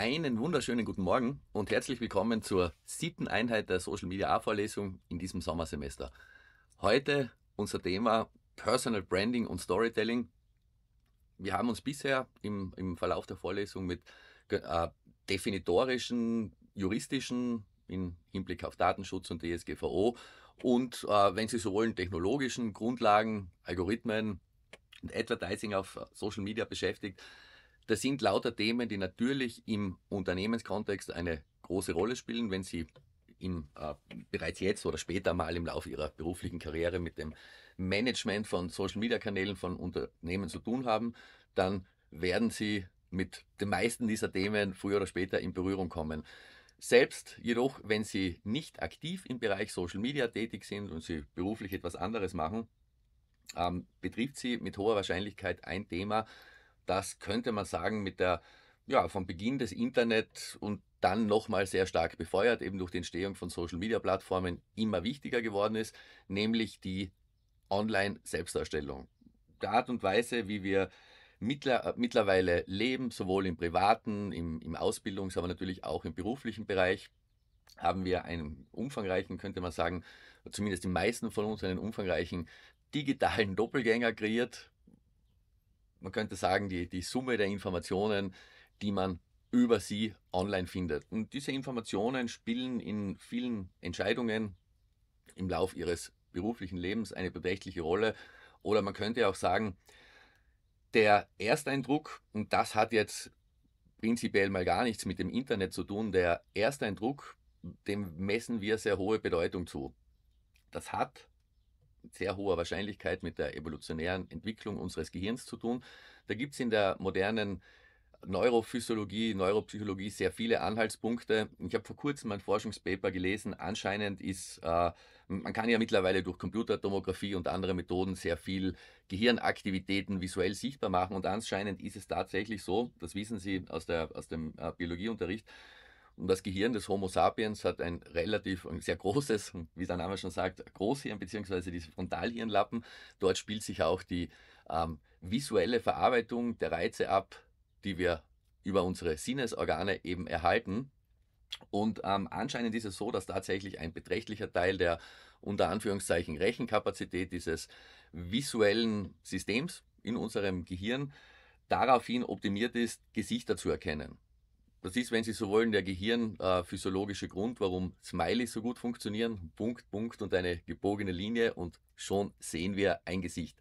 Einen wunderschönen guten Morgen und herzlich willkommen zur siebten Einheit der Social Media A-Vorlesung in diesem Sommersemester. Heute unser Thema Personal Branding und Storytelling. Wir haben uns bisher im, im Verlauf der Vorlesung mit äh, definitorischen, juristischen, im Hinblick auf Datenschutz und DSGVO und, äh, wenn Sie so wollen, technologischen Grundlagen, Algorithmen und Advertising auf Social Media beschäftigt. Das sind lauter Themen, die natürlich im Unternehmenskontext eine große Rolle spielen, wenn Sie in, äh, bereits jetzt oder später mal im Laufe Ihrer beruflichen Karriere mit dem Management von Social-Media-Kanälen von Unternehmen zu tun haben, dann werden Sie mit den meisten dieser Themen früher oder später in Berührung kommen. Selbst jedoch, wenn Sie nicht aktiv im Bereich Social Media tätig sind und Sie beruflich etwas anderes machen, ähm, betrifft Sie mit hoher Wahrscheinlichkeit ein Thema, das könnte man sagen, mit der, ja, vom Beginn des Internet und dann nochmal sehr stark befeuert, eben durch die Entstehung von Social-Media-Plattformen immer wichtiger geworden ist, nämlich die Online-Selbstdarstellung. Die Art und Weise, wie wir mittler, mittlerweile leben, sowohl im privaten, im, im Ausbildungs-, aber natürlich auch im beruflichen Bereich, haben wir einen umfangreichen, könnte man sagen, zumindest die meisten von uns einen umfangreichen digitalen Doppelgänger kreiert, man könnte sagen, die, die Summe der Informationen, die man über sie online findet. Und diese Informationen spielen in vielen Entscheidungen im Lauf ihres beruflichen Lebens eine beträchtliche Rolle. Oder man könnte auch sagen, der Ersteindruck, und das hat jetzt prinzipiell mal gar nichts mit dem Internet zu tun, der Ersteindruck, dem messen wir sehr hohe Bedeutung zu. Das hat sehr hoher Wahrscheinlichkeit mit der evolutionären Entwicklung unseres Gehirns zu tun. Da gibt es in der modernen Neurophysiologie, Neuropsychologie sehr viele Anhaltspunkte. Ich habe vor kurzem ein Forschungspaper gelesen. Anscheinend ist, äh, man kann ja mittlerweile durch Computertomographie und andere Methoden sehr viel Gehirnaktivitäten visuell sichtbar machen. Und anscheinend ist es tatsächlich so, das wissen Sie aus, der, aus dem äh, Biologieunterricht, und das Gehirn des Homo sapiens hat ein relativ, ein sehr großes, wie der Name schon sagt, Großhirn bzw. diese Frontalhirnlappen. Dort spielt sich auch die ähm, visuelle Verarbeitung der Reize ab, die wir über unsere Sinnesorgane eben erhalten. Und ähm, anscheinend ist es so, dass tatsächlich ein beträchtlicher Teil der unter Anführungszeichen Rechenkapazität dieses visuellen Systems in unserem Gehirn daraufhin optimiert ist, Gesichter zu erkennen das ist, wenn Sie so wollen, der gehirnphysiologische äh, Grund, warum Smileys so gut funktionieren. Punkt, Punkt und eine gebogene Linie und schon sehen wir ein Gesicht.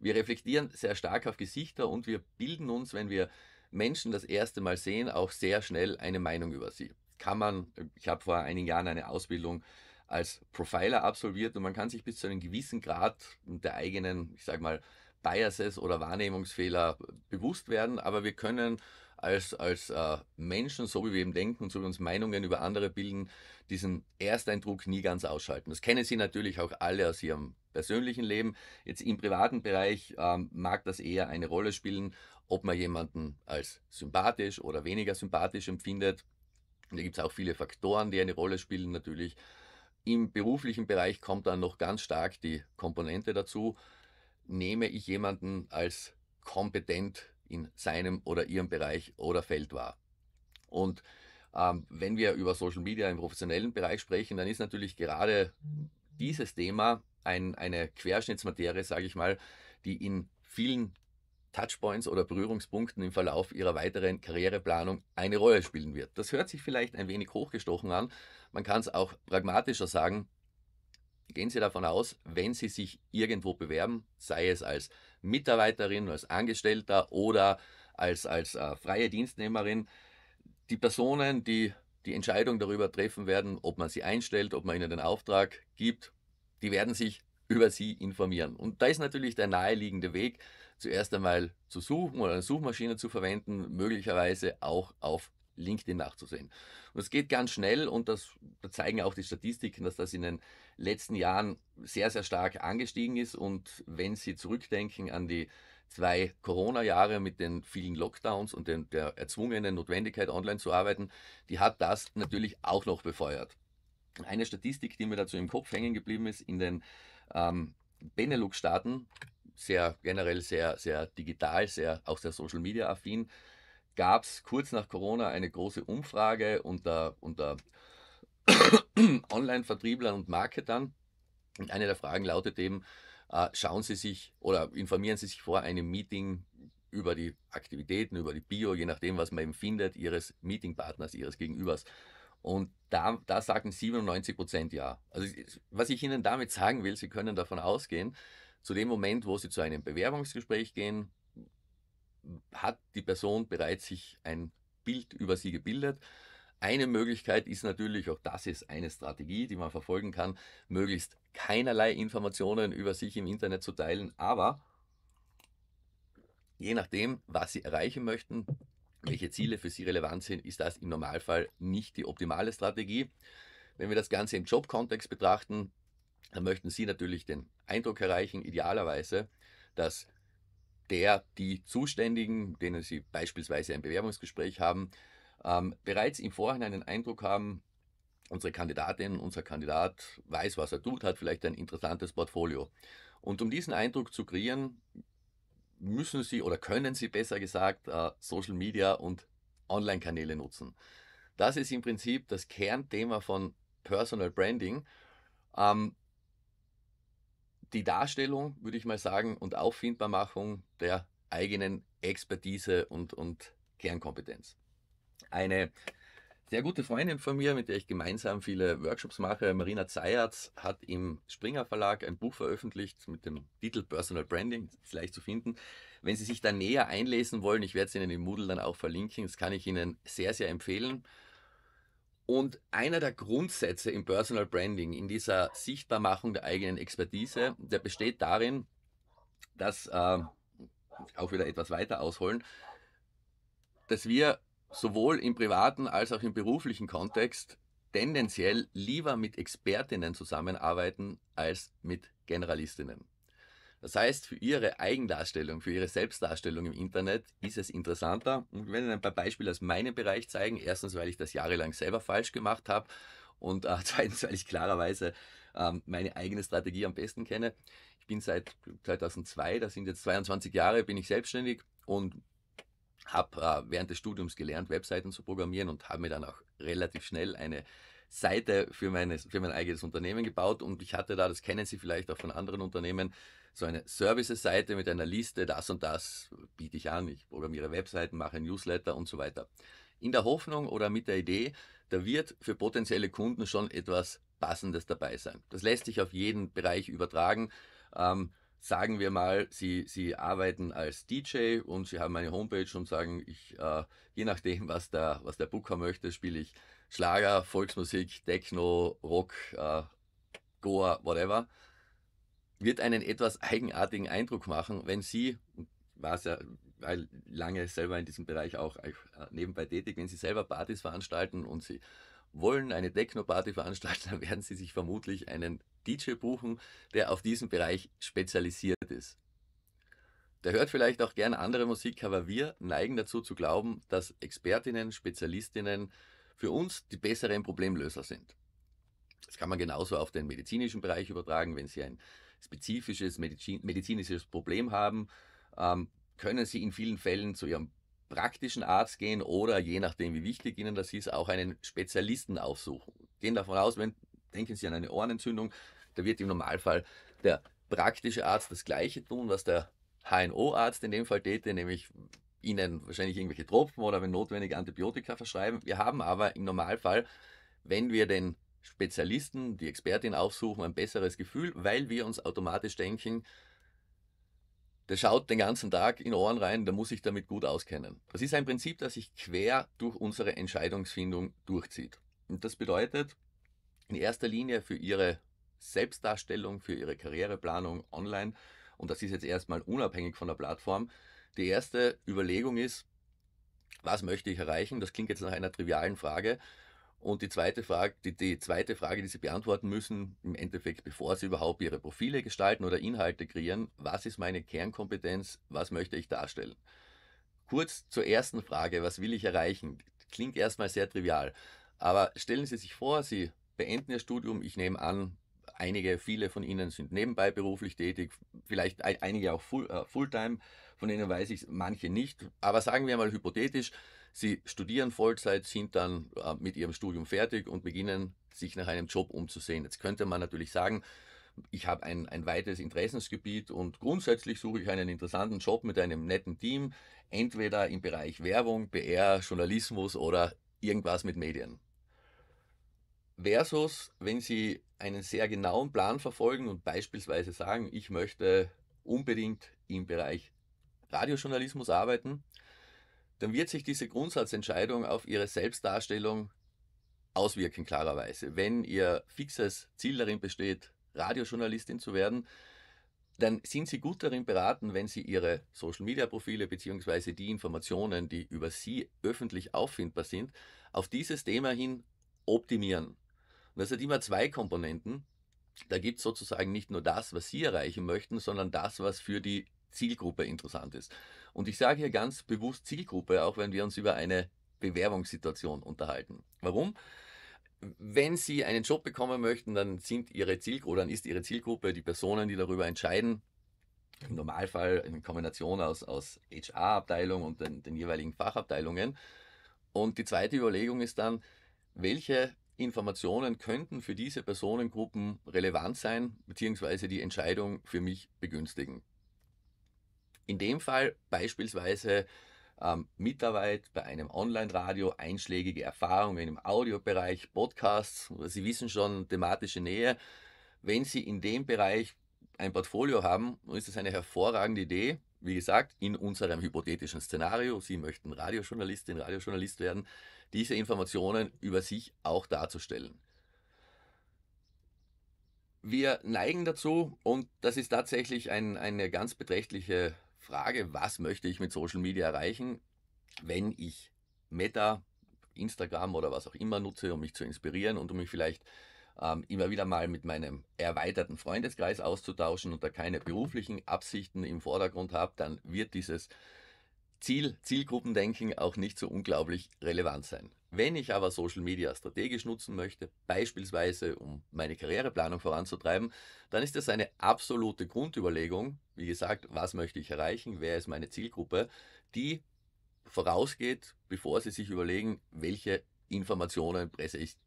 Wir reflektieren sehr stark auf Gesichter und wir bilden uns, wenn wir Menschen das erste Mal sehen, auch sehr schnell eine Meinung über sie. Kann man, ich habe vor einigen Jahren eine Ausbildung als Profiler absolviert und man kann sich bis zu einem gewissen Grad der eigenen, ich sage mal, Biases oder Wahrnehmungsfehler bewusst werden, aber wir können als, als äh, Menschen, so wie wir eben denken und so wie wir uns Meinungen über andere bilden, diesen Ersteindruck nie ganz ausschalten. Das kennen Sie natürlich auch alle aus Ihrem persönlichen Leben. Jetzt im privaten Bereich ähm, mag das eher eine Rolle spielen, ob man jemanden als sympathisch oder weniger sympathisch empfindet. da gibt es auch viele Faktoren, die eine Rolle spielen natürlich. Im beruflichen Bereich kommt dann noch ganz stark die Komponente dazu. Nehme ich jemanden als kompetent in seinem oder ihrem Bereich oder Feld war. Und ähm, wenn wir über Social Media im professionellen Bereich sprechen, dann ist natürlich gerade dieses Thema ein, eine Querschnittsmaterie, sage ich mal, die in vielen Touchpoints oder Berührungspunkten im Verlauf ihrer weiteren Karriereplanung eine Rolle spielen wird. Das hört sich vielleicht ein wenig hochgestochen an. Man kann es auch pragmatischer sagen. Gehen Sie davon aus, wenn Sie sich irgendwo bewerben, sei es als Mitarbeiterin, als Angestellter oder als, als äh, freie Dienstnehmerin. Die Personen, die die Entscheidung darüber treffen werden, ob man sie einstellt, ob man ihnen den Auftrag gibt, die werden sich über sie informieren. Und da ist natürlich der naheliegende Weg, zuerst einmal zu suchen oder eine Suchmaschine zu verwenden, möglicherweise auch auf LinkedIn nachzusehen. Und es geht ganz schnell und das zeigen auch die Statistiken, dass das in den letzten Jahren sehr, sehr stark angestiegen ist. Und wenn Sie zurückdenken an die zwei Corona-Jahre mit den vielen Lockdowns und den, der erzwungenen Notwendigkeit, online zu arbeiten, die hat das natürlich auch noch befeuert. Eine Statistik, die mir dazu im Kopf hängen geblieben ist, in den ähm, Benelux-Staaten, sehr generell sehr, sehr digital, sehr auch sehr Social Media affin, gab es kurz nach Corona eine große Umfrage unter, unter Online-Vertrieblern und Marketern. Und eine der Fragen lautet eben, äh, schauen Sie sich oder informieren Sie sich vor einem Meeting über die Aktivitäten, über die Bio, je nachdem, was man eben findet, Ihres Meetingpartners, Ihres Gegenübers. Und da, da sagten 97 Prozent ja. Also was ich Ihnen damit sagen will, Sie können davon ausgehen, zu dem Moment, wo Sie zu einem Bewerbungsgespräch gehen, hat die Person bereits sich ein Bild über sie gebildet. Eine Möglichkeit ist natürlich, auch das ist eine Strategie, die man verfolgen kann, möglichst keinerlei Informationen über sich im Internet zu teilen, aber je nachdem, was Sie erreichen möchten, welche Ziele für Sie relevant sind, ist das im Normalfall nicht die optimale Strategie. Wenn wir das Ganze im Jobkontext betrachten, dann möchten Sie natürlich den Eindruck erreichen, idealerweise, dass der die Zuständigen, denen Sie beispielsweise ein Bewerbungsgespräch haben, ähm, bereits im Vorhinein einen Eindruck haben, unsere Kandidatin, unser Kandidat weiß, was er tut, hat vielleicht ein interessantes Portfolio. Und um diesen Eindruck zu kreieren, müssen Sie oder können Sie besser gesagt äh, Social Media und Online-Kanäle nutzen. Das ist im Prinzip das Kernthema von Personal Branding. Ähm, die Darstellung, würde ich mal sagen, und Auffindbarmachung der eigenen Expertise und, und Kernkompetenz. Eine sehr gute Freundin von mir, mit der ich gemeinsam viele Workshops mache, Marina Zayatz, hat im Springer Verlag ein Buch veröffentlicht mit dem Titel Personal Branding, ist leicht zu finden. Wenn Sie sich da näher einlesen wollen, ich werde es Ihnen im Moodle dann auch verlinken, das kann ich Ihnen sehr, sehr empfehlen. Und einer der Grundsätze im Personal Branding, in dieser Sichtbarmachung der eigenen Expertise, der besteht darin, dass, äh, auch wieder etwas weiter ausholen, dass wir sowohl im privaten als auch im beruflichen Kontext tendenziell lieber mit Expertinnen zusammenarbeiten als mit Generalistinnen. Das heißt, für Ihre Eigendarstellung, für Ihre Selbstdarstellung im Internet ist es interessanter. Und wir Ihnen ein paar Beispiele aus meinem Bereich zeigen. Erstens, weil ich das jahrelang selber falsch gemacht habe. Und äh, zweitens, weil ich klarerweise ähm, meine eigene Strategie am besten kenne. Ich bin seit 2002, das sind jetzt 22 Jahre, bin ich selbstständig und habe äh, während des Studiums gelernt, Webseiten zu programmieren und habe mir dann auch relativ schnell eine Seite für, meine, für mein eigenes Unternehmen gebaut. Und ich hatte da, das kennen Sie vielleicht auch von anderen Unternehmen, so eine Services-Seite mit einer Liste, das und das biete ich an, ich programmiere Webseiten, mache Newsletter und so weiter. In der Hoffnung oder mit der Idee, da wird für potenzielle Kunden schon etwas Passendes dabei sein. Das lässt sich auf jeden Bereich übertragen. Ähm, sagen wir mal, Sie, Sie arbeiten als DJ und Sie haben eine Homepage und sagen, ich, äh, je nachdem, was der, was der Booker möchte, spiele ich Schlager, Volksmusik, Techno, Rock, äh, Goa, whatever wird einen etwas eigenartigen Eindruck machen, wenn Sie, war es ja weil lange selber in diesem Bereich auch äh, nebenbei tätig, wenn Sie selber Partys veranstalten und Sie wollen eine Techno-Party veranstalten, dann werden Sie sich vermutlich einen DJ buchen, der auf diesen Bereich spezialisiert ist. Der hört vielleicht auch gern andere Musik, aber wir neigen dazu zu glauben, dass Expertinnen, Spezialistinnen für uns die besseren Problemlöser sind. Das kann man genauso auf den medizinischen Bereich übertragen, wenn Sie ein spezifisches medizinisches Problem haben, ähm, können sie in vielen Fällen zu ihrem praktischen Arzt gehen oder je nachdem, wie wichtig ihnen das ist, auch einen Spezialisten aufsuchen. Gehen davon aus, wenn denken Sie an eine Ohrenentzündung, da wird im Normalfall der praktische Arzt das Gleiche tun, was der HNO-Arzt in dem Fall täte, nämlich Ihnen wahrscheinlich irgendwelche Tropfen oder wenn notwendig Antibiotika verschreiben. Wir haben aber im Normalfall, wenn wir den Spezialisten, die Expertin aufsuchen, ein besseres Gefühl, weil wir uns automatisch denken, der schaut den ganzen Tag in Ohren rein, da muss ich damit gut auskennen. Das ist ein Prinzip, das sich quer durch unsere Entscheidungsfindung durchzieht. Und das bedeutet in erster Linie für Ihre Selbstdarstellung, für Ihre Karriereplanung online, und das ist jetzt erstmal unabhängig von der Plattform, die erste Überlegung ist, was möchte ich erreichen? Das klingt jetzt nach einer trivialen Frage, und die zweite Frage, die, die zweite Frage, die Sie beantworten müssen, im Endeffekt, bevor Sie überhaupt Ihre Profile gestalten oder Inhalte kreieren, was ist meine Kernkompetenz, was möchte ich darstellen? Kurz zur ersten Frage, was will ich erreichen? Klingt erstmal sehr trivial, aber stellen Sie sich vor, Sie beenden Ihr Studium, ich nehme an, einige, viele von Ihnen sind nebenbei beruflich tätig, vielleicht einige auch full, äh, Fulltime, von denen weiß ich manche nicht, aber sagen wir mal hypothetisch, Sie studieren Vollzeit, sind dann äh, mit ihrem Studium fertig und beginnen sich nach einem Job umzusehen. Jetzt könnte man natürlich sagen, ich habe ein, ein weites Interessensgebiet und grundsätzlich suche ich einen interessanten Job mit einem netten Team, entweder im Bereich Werbung, PR, Journalismus oder irgendwas mit Medien. Versus, wenn Sie einen sehr genauen Plan verfolgen und beispielsweise sagen, ich möchte unbedingt im Bereich Radiojournalismus arbeiten, dann wird sich diese Grundsatzentscheidung auf Ihre Selbstdarstellung auswirken, klarerweise. Wenn Ihr fixes Ziel darin besteht, Radiojournalistin zu werden, dann sind Sie gut darin beraten, wenn Sie Ihre Social-Media-Profile bzw. die Informationen, die über Sie öffentlich auffindbar sind, auf dieses Thema hin optimieren. Und das hat immer zwei Komponenten. Da gibt es sozusagen nicht nur das, was Sie erreichen möchten, sondern das, was für die Zielgruppe interessant ist. Und ich sage hier ganz bewusst Zielgruppe, auch wenn wir uns über eine Bewerbungssituation unterhalten. Warum? Wenn Sie einen Job bekommen möchten, dann sind Ihre Zielgruppe, dann ist Ihre Zielgruppe die Personen, die darüber entscheiden. Im Normalfall in Kombination aus, aus HR-Abteilung und den, den jeweiligen Fachabteilungen. Und die zweite Überlegung ist dann, welche Informationen könnten für diese Personengruppen relevant sein, beziehungsweise die Entscheidung für mich begünstigen. In dem Fall beispielsweise ähm, Mitarbeit bei einem Online-Radio, einschlägige Erfahrungen im Audiobereich, Podcasts, Sie wissen schon, thematische Nähe. Wenn Sie in dem Bereich ein Portfolio haben, ist es eine hervorragende Idee. Wie gesagt, in unserem hypothetischen Szenario, Sie möchten Radiojournalistin, Radiojournalist werden, diese Informationen über sich auch darzustellen. Wir neigen dazu, und das ist tatsächlich ein, eine ganz beträchtliche Frage, was möchte ich mit Social Media erreichen, wenn ich Meta, Instagram oder was auch immer nutze, um mich zu inspirieren und um mich vielleicht ähm, immer wieder mal mit meinem erweiterten Freundeskreis auszutauschen und da keine beruflichen Absichten im Vordergrund habe, dann wird dieses Ziel, Zielgruppendenken auch nicht so unglaublich relevant sein. Wenn ich aber Social Media strategisch nutzen möchte, beispielsweise um meine Karriereplanung voranzutreiben, dann ist das eine absolute Grundüberlegung, wie gesagt, was möchte ich erreichen, wer ist meine Zielgruppe, die vorausgeht, bevor sie sich überlegen, welche Informationen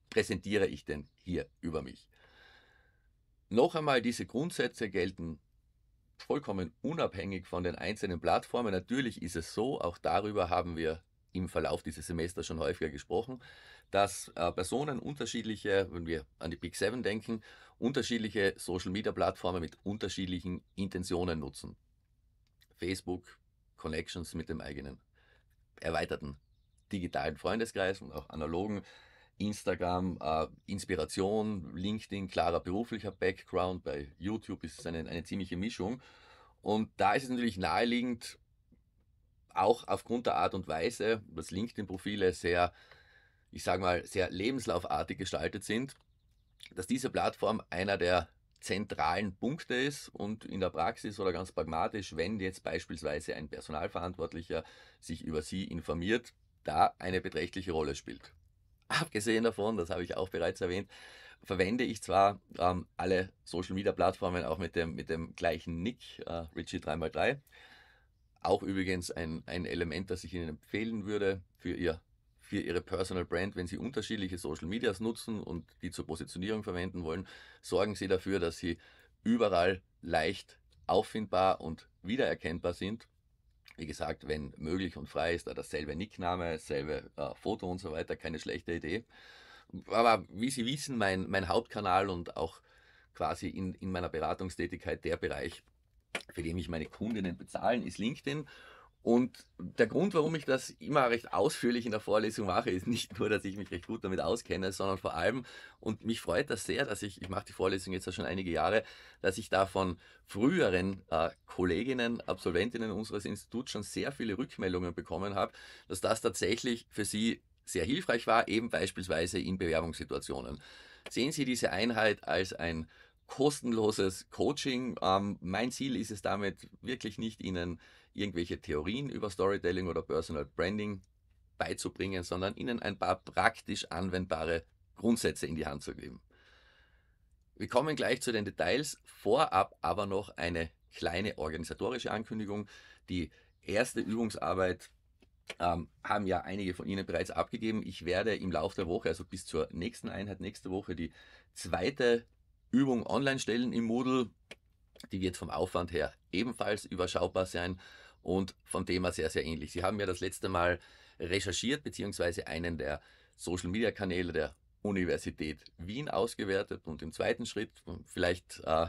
präsentiere ich denn hier über mich. Noch einmal, diese Grundsätze gelten vollkommen unabhängig von den einzelnen Plattformen. Natürlich ist es so, auch darüber haben wir im Verlauf dieses Semesters schon häufiger gesprochen, dass äh, Personen unterschiedliche, wenn wir an die Big Seven denken, unterschiedliche Social-Media-Plattformen mit unterschiedlichen Intentionen nutzen. Facebook, Connections mit dem eigenen erweiterten digitalen Freundeskreis und auch analogen, Instagram, äh, Inspiration, LinkedIn, klarer beruflicher Background, bei YouTube ist es eine, eine ziemliche Mischung. Und da ist es natürlich naheliegend, auch aufgrund der Art und Weise, dass LinkedIn-Profile sehr, ich sage mal, sehr lebenslaufartig gestaltet sind, dass diese Plattform einer der zentralen Punkte ist und in der Praxis oder ganz pragmatisch, wenn jetzt beispielsweise ein Personalverantwortlicher sich über sie informiert, da eine beträchtliche Rolle spielt. Abgesehen davon, das habe ich auch bereits erwähnt, verwende ich zwar ähm, alle Social Media Plattformen auch mit dem, mit dem gleichen Nick, äh, Richie 3x3, auch übrigens ein, ein Element, das ich Ihnen empfehlen würde für Ihr für Ihre Personal Brand, wenn Sie unterschiedliche Social Medias nutzen und die zur Positionierung verwenden wollen, sorgen Sie dafür, dass Sie überall leicht auffindbar und wiedererkennbar sind. Wie gesagt, wenn möglich und frei ist, da dasselbe Nickname, dasselbe äh, Foto und so weiter, keine schlechte Idee. Aber wie Sie wissen, mein, mein Hauptkanal und auch quasi in, in meiner Beratungstätigkeit der Bereich, für den ich meine Kundinnen bezahlen, ist LinkedIn. Und der Grund, warum ich das immer recht ausführlich in der Vorlesung mache, ist nicht nur, dass ich mich recht gut damit auskenne, sondern vor allem, und mich freut das sehr, dass ich, ich mache die Vorlesung jetzt ja schon einige Jahre, dass ich da von früheren äh, Kolleginnen, Absolventinnen unseres Instituts schon sehr viele Rückmeldungen bekommen habe, dass das tatsächlich für sie sehr hilfreich war, eben beispielsweise in Bewerbungssituationen. Sehen Sie diese Einheit als ein kostenloses Coaching. Ähm, mein Ziel ist es damit wirklich nicht, Ihnen irgendwelche Theorien über Storytelling oder Personal Branding beizubringen, sondern Ihnen ein paar praktisch anwendbare Grundsätze in die Hand zu geben. Wir kommen gleich zu den Details, vorab aber noch eine kleine organisatorische Ankündigung. Die erste Übungsarbeit ähm, haben ja einige von Ihnen bereits abgegeben. Ich werde im Laufe der Woche, also bis zur nächsten Einheit nächste Woche, die zweite Übung online stellen im Moodle. Die wird vom Aufwand her ebenfalls überschaubar sein und vom Thema sehr, sehr ähnlich. Sie haben ja das letzte Mal recherchiert beziehungsweise einen der Social-Media-Kanäle der Universität Wien ausgewertet und im zweiten Schritt, vielleicht äh,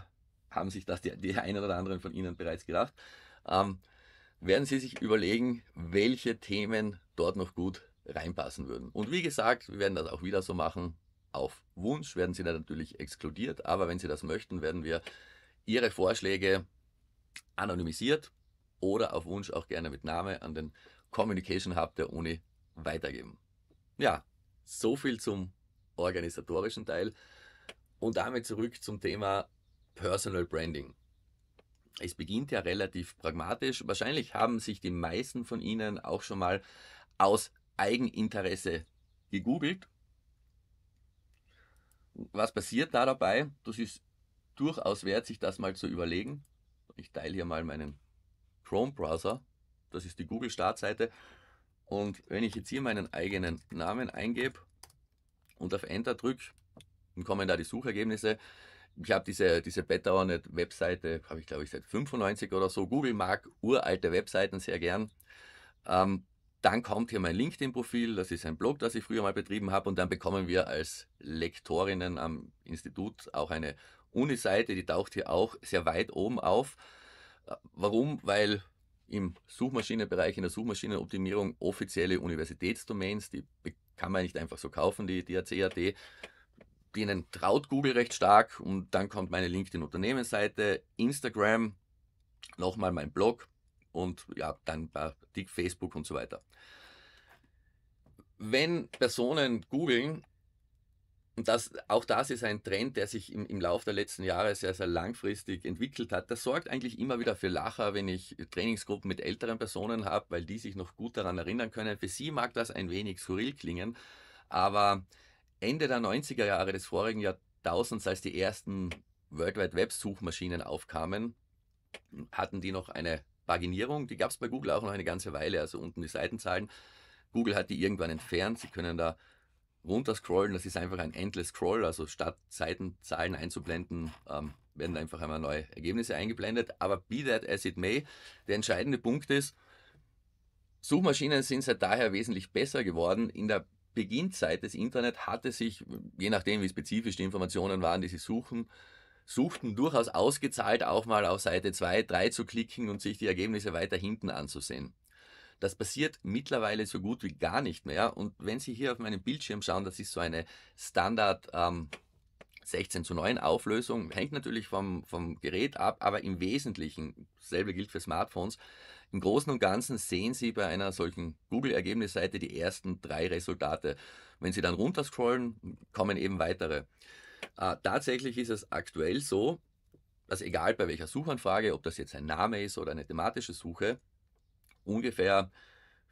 haben sich das die, die einen oder anderen von Ihnen bereits gedacht, ähm, werden Sie sich überlegen, welche Themen dort noch gut reinpassen würden. Und wie gesagt, wir werden das auch wieder so machen. Auf Wunsch werden sie natürlich exkludiert, aber wenn sie das möchten, werden wir ihre Vorschläge anonymisiert oder auf Wunsch auch gerne mit Name an den Communication Hub der Uni weitergeben. Ja, so viel zum organisatorischen Teil und damit zurück zum Thema Personal Branding. Es beginnt ja relativ pragmatisch. Wahrscheinlich haben sich die meisten von Ihnen auch schon mal aus Eigeninteresse gegoogelt was passiert da dabei? Das ist durchaus wert, sich das mal zu überlegen. Ich teile hier mal meinen Chrome-Browser. Das ist die Google-Startseite. Und wenn ich jetzt hier meinen eigenen Namen eingebe und auf Enter drücke, dann kommen da die Suchergebnisse. Ich habe diese, diese Betaonet-Webseite, habe ich glaube ich seit 95 oder so. Google mag uralte Webseiten sehr gern. Ähm, dann kommt hier mein LinkedIn-Profil, das ist ein Blog, das ich früher mal betrieben habe und dann bekommen wir als Lektorinnen am Institut auch eine Uni-Seite, die taucht hier auch sehr weit oben auf. Äh, warum? Weil im Suchmaschinenbereich, in der Suchmaschinenoptimierung offizielle Universitätsdomains, die kann man nicht einfach so kaufen, die DACAD, denen traut Google recht stark und dann kommt meine LinkedIn-Unternehmensseite, Instagram, nochmal mein Blog, und ja, dann bei Facebook und so weiter. Wenn Personen googeln, und das, auch das ist ein Trend, der sich im, im Laufe der letzten Jahre sehr, sehr langfristig entwickelt hat. Das sorgt eigentlich immer wieder für Lacher, wenn ich Trainingsgruppen mit älteren Personen habe, weil die sich noch gut daran erinnern können. Für sie mag das ein wenig skurril klingen, aber Ende der 90er Jahre des vorigen Jahrtausends, als die ersten World Wide Web Suchmaschinen aufkamen, hatten die noch eine Paginierung, die gab es bei Google auch noch eine ganze Weile, also unten die Seitenzahlen. Google hat die irgendwann entfernt, Sie können da runter scrollen. das ist einfach ein Endless Scroll, also statt Seitenzahlen einzublenden, ähm, werden einfach einmal neue Ergebnisse eingeblendet. Aber be that as it may, der entscheidende Punkt ist, Suchmaschinen sind seit daher wesentlich besser geworden. In der Beginnzeit des Internet hatte sich, je nachdem wie spezifisch die Informationen waren, die sie suchen, suchten, durchaus ausgezahlt, auch mal auf Seite 2, 3 zu klicken und sich die Ergebnisse weiter hinten anzusehen. Das passiert mittlerweile so gut wie gar nicht mehr. Und wenn Sie hier auf meinem Bildschirm schauen, das ist so eine Standard ähm, 16 zu 9 Auflösung, hängt natürlich vom, vom Gerät ab, aber im Wesentlichen, dasselbe gilt für Smartphones, im Großen und Ganzen sehen Sie bei einer solchen Google-Ergebnisseite die ersten drei Resultate. Wenn Sie dann runterscrollen, kommen eben weitere. Äh, tatsächlich ist es aktuell so, dass egal bei welcher Suchanfrage, ob das jetzt ein Name ist oder eine thematische Suche, ungefähr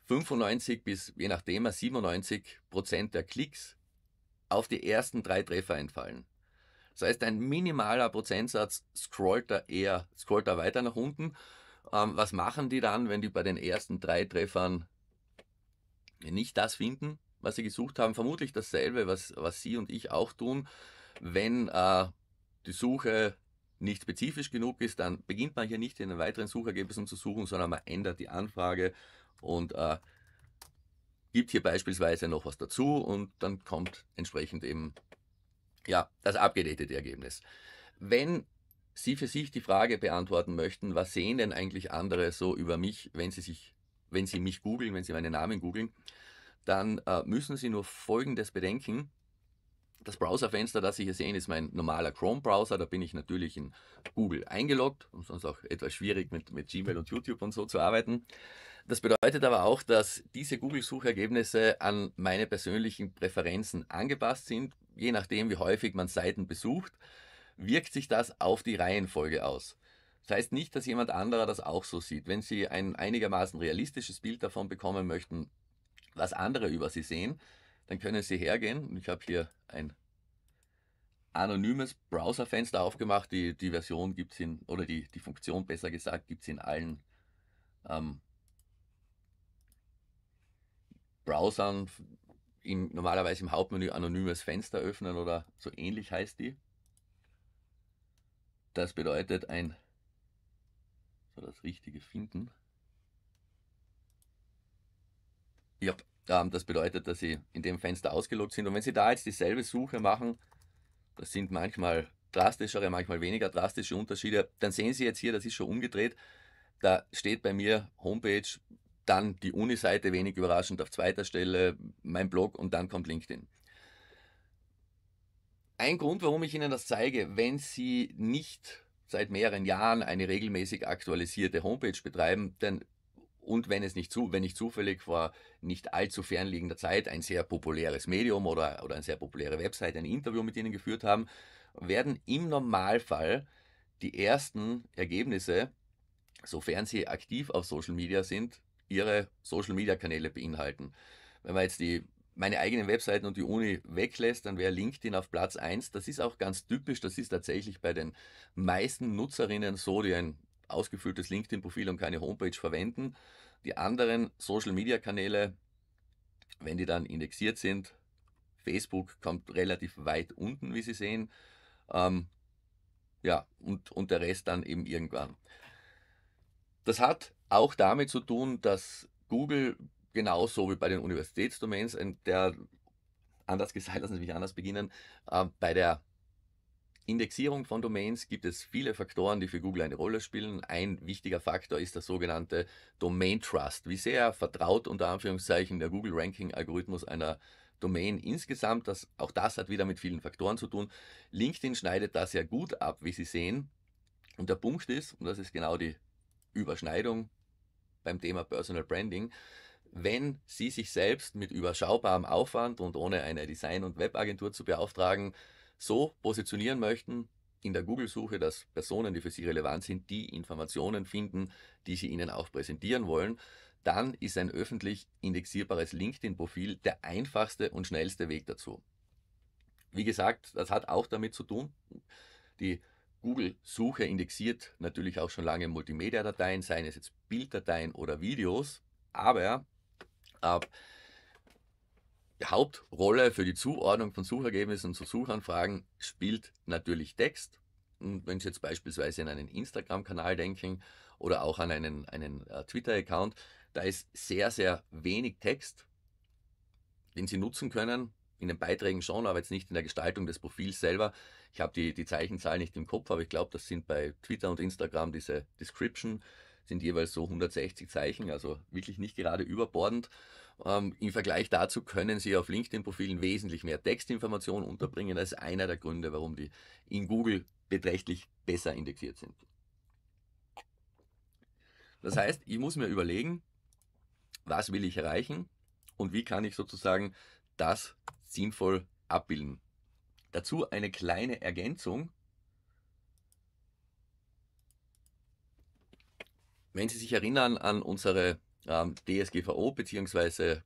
95 bis je nachdem 97 Prozent der Klicks auf die ersten drei Treffer entfallen. Das heißt, ein minimaler Prozentsatz scrollt da eher, scrollt da weiter nach unten. Ähm, was machen die dann, wenn die bei den ersten drei Treffern nicht das finden, was sie gesucht haben? Vermutlich dasselbe, was, was sie und ich auch tun. Wenn äh, die Suche nicht spezifisch genug ist, dann beginnt man hier nicht in den weiteren Suchergebnissen zu suchen, sondern man ändert die Anfrage und äh, gibt hier beispielsweise noch was dazu und dann kommt entsprechend eben ja, das abgedatete Ergebnis. Wenn Sie für sich die Frage beantworten möchten, was sehen denn eigentlich andere so über mich, wenn Sie, sich, wenn Sie mich googeln, wenn Sie meinen Namen googeln, dann äh, müssen Sie nur Folgendes bedenken. Das Browserfenster, das Sie hier sehen, ist mein normaler Chrome-Browser. Da bin ich natürlich in Google eingeloggt und sonst auch etwas schwierig mit, mit Gmail und YouTube und so zu arbeiten. Das bedeutet aber auch, dass diese Google-Suchergebnisse an meine persönlichen Präferenzen angepasst sind. Je nachdem, wie häufig man Seiten besucht, wirkt sich das auf die Reihenfolge aus. Das heißt nicht, dass jemand anderer das auch so sieht. Wenn Sie ein einigermaßen realistisches Bild davon bekommen möchten, was andere über Sie sehen, dann können Sie hergehen ich habe hier ein anonymes Browserfenster aufgemacht. Die, die Version gibt es in, oder die, die Funktion besser gesagt, gibt es in allen ähm, Browsern. In, normalerweise im Hauptmenü anonymes Fenster öffnen oder so ähnlich heißt die. Das bedeutet ein, so das Richtige finden. Ja, ähm, das bedeutet, dass sie in dem Fenster ausgeloggt sind. Und wenn sie da jetzt dieselbe Suche machen, das sind manchmal drastischere, manchmal weniger drastische Unterschiede, dann sehen Sie jetzt hier, das ist schon umgedreht. Da steht bei mir Homepage, dann die Uni-Seite, wenig überraschend auf zweiter Stelle, mein Blog und dann kommt LinkedIn. Ein Grund, warum ich Ihnen das zeige, wenn Sie nicht seit mehreren Jahren eine regelmäßig aktualisierte Homepage betreiben, dann und wenn es nicht zu, wenn nicht zufällig vor nicht allzu fernliegender Zeit ein sehr populäres Medium oder, oder eine sehr populäre Website ein Interview mit ihnen geführt haben, werden im Normalfall die ersten Ergebnisse, sofern sie aktiv auf Social Media sind, ihre Social Media Kanäle beinhalten. Wenn man jetzt die meine eigenen Webseiten und die Uni weglässt, dann wäre LinkedIn auf Platz 1. Das ist auch ganz typisch. Das ist tatsächlich bei den meisten Nutzerinnen so, die ein ausgefülltes LinkedIn-Profil und keine Homepage verwenden. Die anderen Social-Media-Kanäle, wenn die dann indexiert sind, Facebook kommt relativ weit unten, wie Sie sehen. Ähm, ja, und, und der Rest dann eben irgendwann. Das hat auch damit zu tun, dass Google genauso wie bei den Universitätsdomains, der anders gesagt, lassen Sie mich anders beginnen, äh, bei der Indexierung von Domains gibt es viele Faktoren, die für Google eine Rolle spielen. Ein wichtiger Faktor ist der sogenannte Domain Trust. Wie sehr vertraut unter Anführungszeichen der Google Ranking Algorithmus einer Domain insgesamt, das, auch das hat wieder mit vielen Faktoren zu tun. LinkedIn schneidet das ja gut ab, wie Sie sehen. Und der Punkt ist, und das ist genau die Überschneidung beim Thema Personal Branding, wenn Sie sich selbst mit überschaubarem Aufwand und ohne eine Design- und Webagentur zu beauftragen, so positionieren möchten in der Google-Suche, dass Personen, die für Sie relevant sind, die Informationen finden, die Sie Ihnen auch präsentieren wollen, dann ist ein öffentlich indexierbares LinkedIn-Profil der einfachste und schnellste Weg dazu. Wie gesagt, das hat auch damit zu tun, die Google-Suche indexiert natürlich auch schon lange Multimedia-Dateien, seien es jetzt Bilddateien oder Videos, aber ab äh, Hauptrolle für die Zuordnung von Suchergebnissen zu Suchanfragen spielt natürlich Text. Und wenn Sie jetzt beispielsweise an einen Instagram-Kanal denken oder auch an einen, einen äh, Twitter-Account, da ist sehr, sehr wenig Text, den Sie nutzen können. In den Beiträgen schon, aber jetzt nicht in der Gestaltung des Profils selber. Ich habe die, die Zeichenzahl nicht im Kopf, aber ich glaube, das sind bei Twitter und Instagram diese Description, sind jeweils so 160 Zeichen, also wirklich nicht gerade überbordend. Ähm, Im Vergleich dazu können Sie auf LinkedIn-Profilen wesentlich mehr Textinformationen unterbringen. Das ist einer der Gründe, warum die in Google beträchtlich besser indexiert sind. Das heißt, ich muss mir überlegen, was will ich erreichen und wie kann ich sozusagen das sinnvoll abbilden. Dazu eine kleine Ergänzung. Wenn Sie sich erinnern an unsere ähm, DSGVO bzw.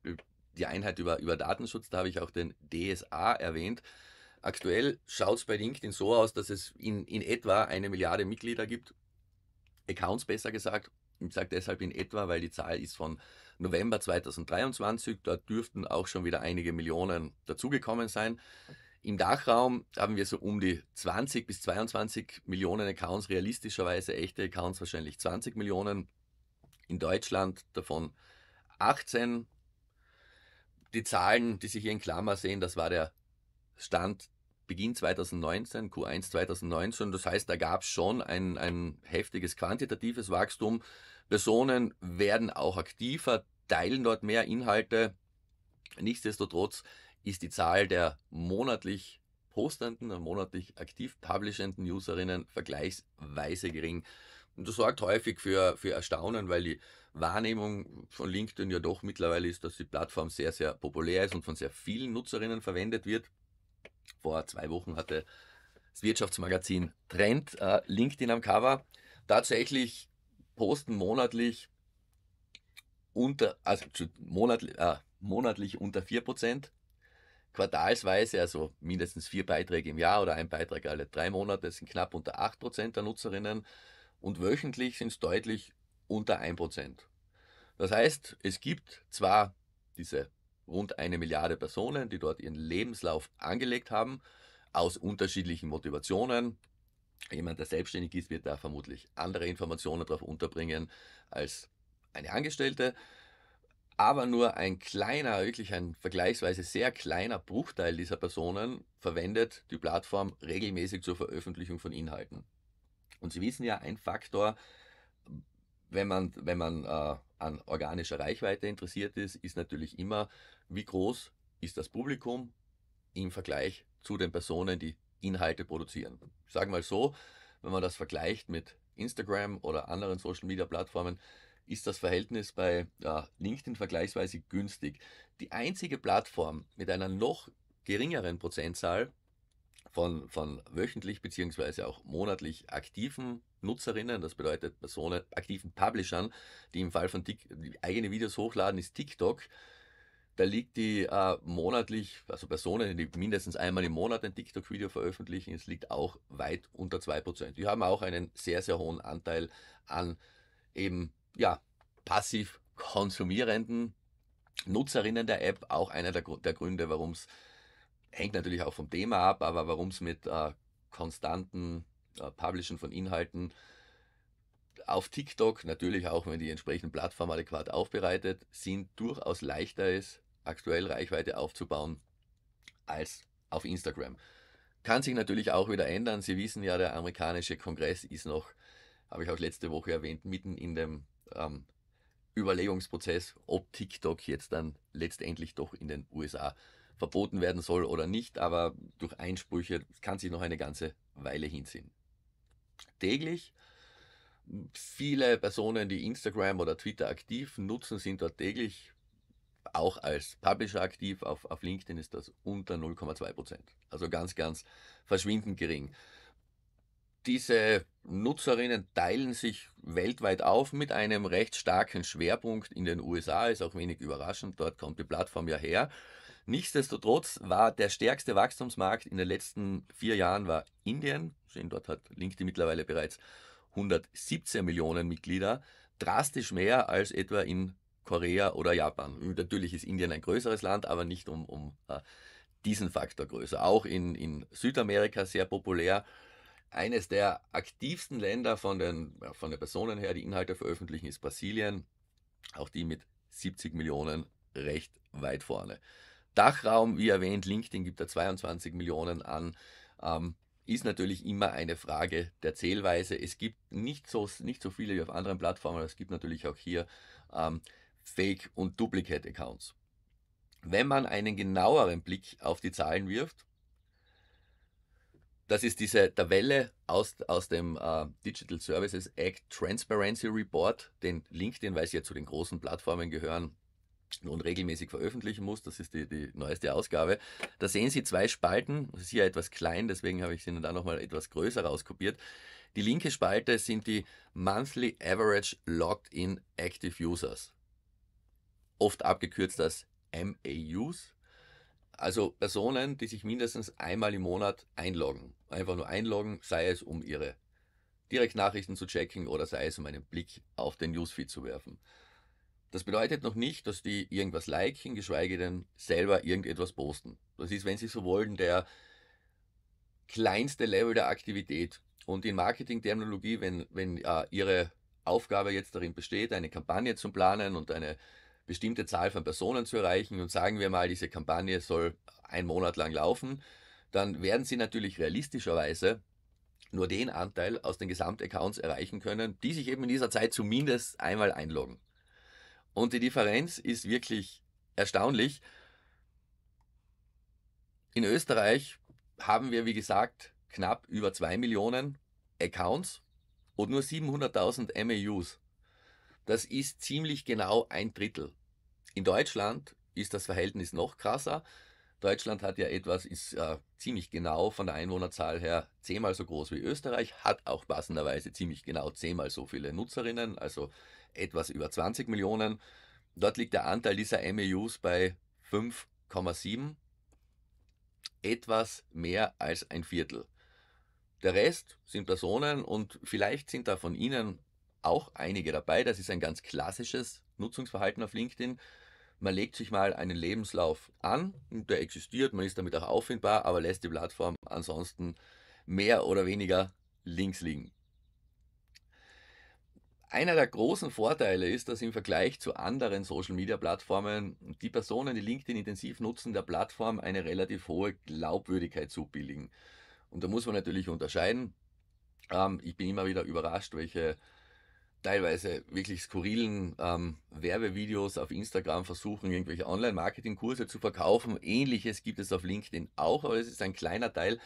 die Einheit über, über Datenschutz, da habe ich auch den DSA erwähnt. Aktuell schaut es bei LinkedIn so aus, dass es in, in etwa eine Milliarde Mitglieder gibt, Accounts besser gesagt. Ich sage deshalb in etwa, weil die Zahl ist von November 2023. Dort dürften auch schon wieder einige Millionen dazugekommen sein. Im Dachraum haben wir so um die 20 bis 22 Millionen Accounts, realistischerweise echte Accounts wahrscheinlich 20 Millionen in Deutschland, davon 18. Die Zahlen, die sich hier in Klammer sehen, das war der Stand Beginn 2019, Q1 2019. Das heißt, da gab es schon ein, ein heftiges quantitatives Wachstum. Personen werden auch aktiver, teilen dort mehr Inhalte. Nichtsdestotrotz ist die Zahl der monatlich postenden und monatlich aktiv publishenden Userinnen vergleichsweise gering. Und das sorgt häufig für, für Erstaunen, weil die Wahrnehmung von LinkedIn ja doch mittlerweile ist, dass die Plattform sehr, sehr populär ist und von sehr vielen Nutzerinnen verwendet wird. Vor zwei Wochen hatte das Wirtschaftsmagazin Trend äh, LinkedIn am Cover. Tatsächlich posten monatlich unter, also monatlich, äh, monatlich unter 4%, quartalsweise, also mindestens vier Beiträge im Jahr oder ein Beitrag alle drei Monate, sind knapp unter 8% der Nutzerinnen und wöchentlich sind es deutlich unter 1%. Das heißt, es gibt zwar diese rund eine Milliarde Personen, die dort ihren Lebenslauf angelegt haben, aus unterschiedlichen Motivationen. Jemand, der selbstständig ist, wird da vermutlich andere Informationen drauf unterbringen als eine Angestellte. Aber nur ein kleiner, wirklich ein vergleichsweise sehr kleiner Bruchteil dieser Personen verwendet die Plattform regelmäßig zur Veröffentlichung von Inhalten. Und Sie wissen ja, ein Faktor, wenn man, wenn man äh, an organischer Reichweite interessiert ist, ist natürlich immer, wie groß ist das Publikum im Vergleich zu den Personen, die Inhalte produzieren. Ich sage mal so, wenn man das vergleicht mit Instagram oder anderen Social-Media-Plattformen, ist das Verhältnis bei äh, LinkedIn vergleichsweise günstig. Die einzige Plattform mit einer noch geringeren Prozentzahl von, von wöchentlich bzw. auch monatlich aktiven Nutzerinnen, das bedeutet Personen, aktiven Publishern, die im Fall von Tik eigene Videos hochladen, ist TikTok. Da liegt die äh, monatlich, also Personen, die mindestens einmal im Monat ein TikTok-Video veröffentlichen, es liegt auch weit unter 2%. Die haben auch einen sehr, sehr hohen Anteil an eben, ja, passiv konsumierenden Nutzerinnen der App. Auch einer der, der Gründe, warum es hängt natürlich auch vom Thema ab, aber warum es mit äh, konstanten äh, Publishen von Inhalten auf TikTok, natürlich auch wenn die entsprechenden Plattformen adäquat aufbereitet sind, durchaus leichter ist, aktuell Reichweite aufzubauen als auf Instagram. Kann sich natürlich auch wieder ändern. Sie wissen ja, der amerikanische Kongress ist noch, habe ich auch letzte Woche erwähnt, mitten in dem ähm, Überlegungsprozess, ob TikTok jetzt dann letztendlich doch in den USA verboten werden soll oder nicht, aber durch Einsprüche kann sich noch eine ganze Weile hinziehen. Täglich viele Personen, die Instagram oder Twitter aktiv nutzen, sind dort täglich auch als Publisher aktiv. Auf, auf LinkedIn ist das unter 0,2 Prozent. Also ganz, ganz verschwindend gering. Diese Nutzerinnen teilen sich weltweit auf mit einem recht starken Schwerpunkt in den USA, ist auch wenig überraschend, dort kommt die Plattform ja her. Nichtsdestotrotz war der stärkste Wachstumsmarkt in den letzten vier Jahren war Indien. Sehen, dort hat LinkedIn mittlerweile bereits 117 Millionen Mitglieder, drastisch mehr als etwa in Korea oder Japan. Natürlich ist Indien ein größeres Land, aber nicht um, um uh, diesen Faktor größer. Auch in, in Südamerika sehr populär. Eines der aktivsten Länder von den, von den Personen her, die Inhalte veröffentlichen, ist Brasilien. Auch die mit 70 Millionen recht weit vorne. Dachraum, wie erwähnt, LinkedIn gibt da 22 Millionen an. Ähm, ist natürlich immer eine Frage der Zählweise. Es gibt nicht so, nicht so viele wie auf anderen Plattformen, aber es gibt natürlich auch hier ähm, Fake- und Duplicate-Accounts. Wenn man einen genaueren Blick auf die Zahlen wirft, das ist diese Tabelle aus, aus dem äh, Digital Services Act Transparency Report, den LinkedIn, weil sie ja zu den großen Plattformen gehören, und regelmäßig veröffentlichen muss. Das ist die, die neueste Ausgabe. Da sehen Sie zwei Spalten. Das ist hier etwas klein, deswegen habe ich sie dann nochmal etwas größer rauskopiert. Die linke Spalte sind die Monthly Average Logged In Active Users. Oft abgekürzt als MAUs. Also Personen, die sich mindestens einmal im Monat einloggen. Einfach nur einloggen, sei es um ihre Direktnachrichten zu checken oder sei es um einen Blick auf den Newsfeed zu werfen. Das bedeutet noch nicht, dass die irgendwas liken, geschweige denn selber irgendetwas posten. Das ist, wenn Sie so wollen, der kleinste Level der Aktivität. Und in Marketing-Terminologie, wenn, wenn äh, Ihre Aufgabe jetzt darin besteht, eine Kampagne zu planen und eine bestimmte Zahl von Personen zu erreichen und sagen wir mal, diese Kampagne soll einen Monat lang laufen, dann werden Sie natürlich realistischerweise nur den Anteil aus den Gesamtaccounts erreichen können, die sich eben in dieser Zeit zumindest einmal einloggen. Und die Differenz ist wirklich erstaunlich. In Österreich haben wir, wie gesagt, knapp über 2 Millionen Accounts und nur 700.000 MAUs. Das ist ziemlich genau ein Drittel. In Deutschland ist das Verhältnis noch krasser. Deutschland hat ja etwas, ist äh, ziemlich genau von der Einwohnerzahl her zehnmal so groß wie Österreich, hat auch passenderweise ziemlich genau zehnmal so viele Nutzerinnen, also etwas über 20 Millionen. Dort liegt der Anteil dieser MEUs bei 5,7, etwas mehr als ein Viertel. Der Rest sind Personen und vielleicht sind da von Ihnen auch einige dabei. Das ist ein ganz klassisches Nutzungsverhalten auf LinkedIn man legt sich mal einen Lebenslauf an, der existiert, man ist damit auch auffindbar, aber lässt die Plattform ansonsten mehr oder weniger links liegen. Einer der großen Vorteile ist, dass im Vergleich zu anderen Social-Media-Plattformen die Personen, die LinkedIn intensiv nutzen, der Plattform eine relativ hohe Glaubwürdigkeit zubilligen. Und da muss man natürlich unterscheiden. Ähm, ich bin immer wieder überrascht, welche teilweise wirklich skurrilen ähm, Werbevideos auf Instagram versuchen, irgendwelche Online-Marketing-Kurse zu verkaufen. Ähnliches gibt es auf LinkedIn auch, aber es ist ein kleiner Teil.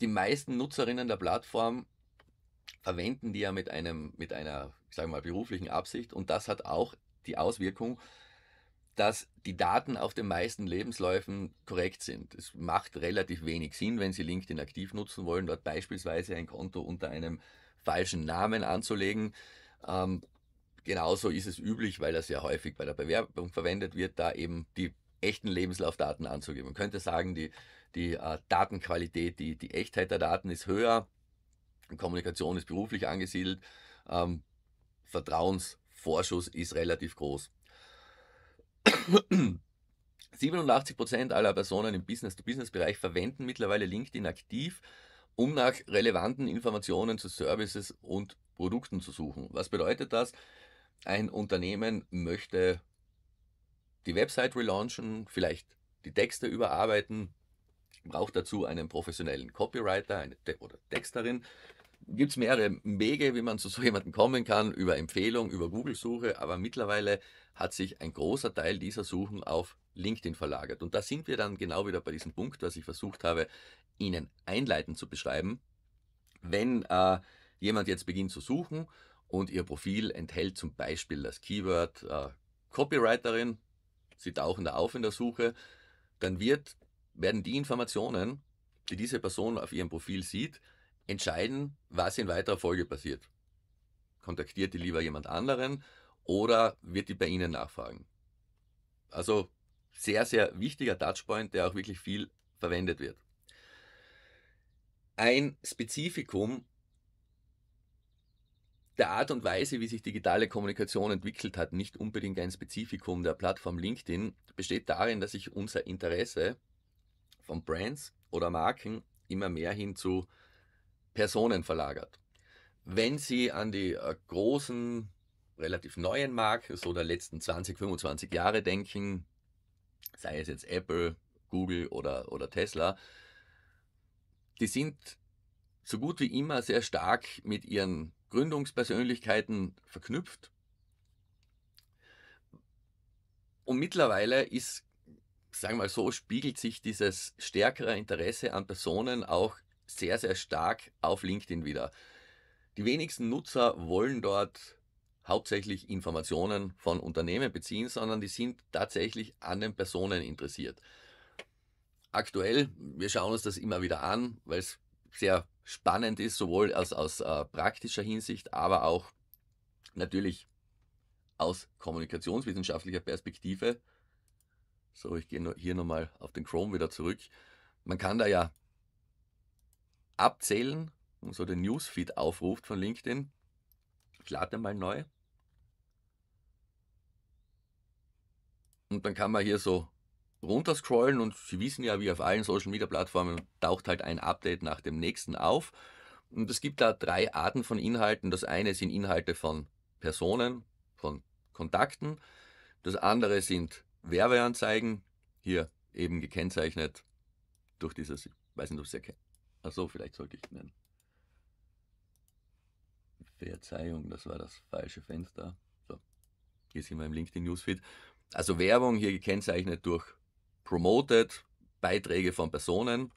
Die meisten Nutzerinnen der Plattform verwenden die ja mit einem, mit einer, ich sage mal, beruflichen Absicht und das hat auch die Auswirkung, dass die Daten auf den meisten Lebensläufen korrekt sind. Es macht relativ wenig Sinn, wenn Sie LinkedIn aktiv nutzen wollen, dort beispielsweise ein Konto unter einem falschen Namen anzulegen. Ähm, genauso ist es üblich, weil das ja häufig bei der Bewerbung verwendet wird, da eben die echten Lebenslaufdaten anzugeben. Man könnte sagen, die, die äh, Datenqualität, die, die Echtheit der Daten ist höher, Kommunikation ist beruflich angesiedelt, ähm, Vertrauensvorschuss ist relativ groß. 87 Prozent aller Personen im Business-to-Business-Bereich verwenden mittlerweile LinkedIn aktiv, um nach relevanten Informationen zu Services und Produkten zu suchen. Was bedeutet das? Ein Unternehmen möchte die Website relaunchen, vielleicht die Texte überarbeiten, braucht dazu einen professionellen Copywriter eine Te oder Texterin. Gibt es mehrere Wege, wie man zu so jemandem kommen kann, über Empfehlung, über Google-Suche, aber mittlerweile hat sich ein großer Teil dieser Suchen auf LinkedIn verlagert. Und da sind wir dann genau wieder bei diesem Punkt, was ich versucht habe, Ihnen einleitend zu beschreiben. Wenn äh, jemand jetzt beginnt zu suchen und ihr Profil enthält zum Beispiel das Keyword äh, Copywriterin, sie tauchen da auf in der Suche, dann wird, werden die Informationen, die diese Person auf ihrem Profil sieht, entscheiden, was in weiterer Folge passiert. Kontaktiert die lieber jemand anderen oder wird die bei Ihnen nachfragen? Also sehr, sehr wichtiger Touchpoint, der auch wirklich viel verwendet wird. Ein Spezifikum der Art und Weise, wie sich digitale Kommunikation entwickelt hat, nicht unbedingt ein Spezifikum der Plattform LinkedIn, besteht darin, dass sich unser Interesse von Brands oder Marken immer mehr hin zu Personen verlagert. Wenn Sie an die äh, großen, relativ neuen Marken so der letzten 20, 25 Jahre denken, sei es jetzt Apple, Google oder, oder Tesla, die sind so gut wie immer sehr stark mit ihren Gründungspersönlichkeiten verknüpft. Und mittlerweile ist, sagen wir mal so, spiegelt sich dieses stärkere Interesse an Personen auch sehr, sehr stark auf LinkedIn wieder. Die wenigsten Nutzer wollen dort hauptsächlich Informationen von Unternehmen beziehen, sondern die sind tatsächlich an den Personen interessiert. Aktuell, wir schauen uns das immer wieder an, weil es sehr spannend ist, sowohl als, aus äh, praktischer Hinsicht, aber auch natürlich aus kommunikationswissenschaftlicher Perspektive. So, ich gehe hier nochmal auf den Chrome wieder zurück. Man kann da ja abzählen und so den Newsfeed aufruft von LinkedIn. Ich lade mal neu. Und dann kann man hier so runterscrollen und Sie wissen ja, wie auf allen Social Media Plattformen taucht halt ein Update nach dem nächsten auf. Und es gibt da drei Arten von Inhalten. Das eine sind Inhalte von Personen, von Kontakten. Das andere sind Werbeanzeigen, hier eben gekennzeichnet durch dieses, ich weiß nicht, ob Sie erkennen. Achso, vielleicht sollte ich nennen. Verzeihung, das war das falsche Fenster. So, hier sind wir im LinkedIn Newsfeed. Also Werbung hier gekennzeichnet durch promoted Beiträge von Personen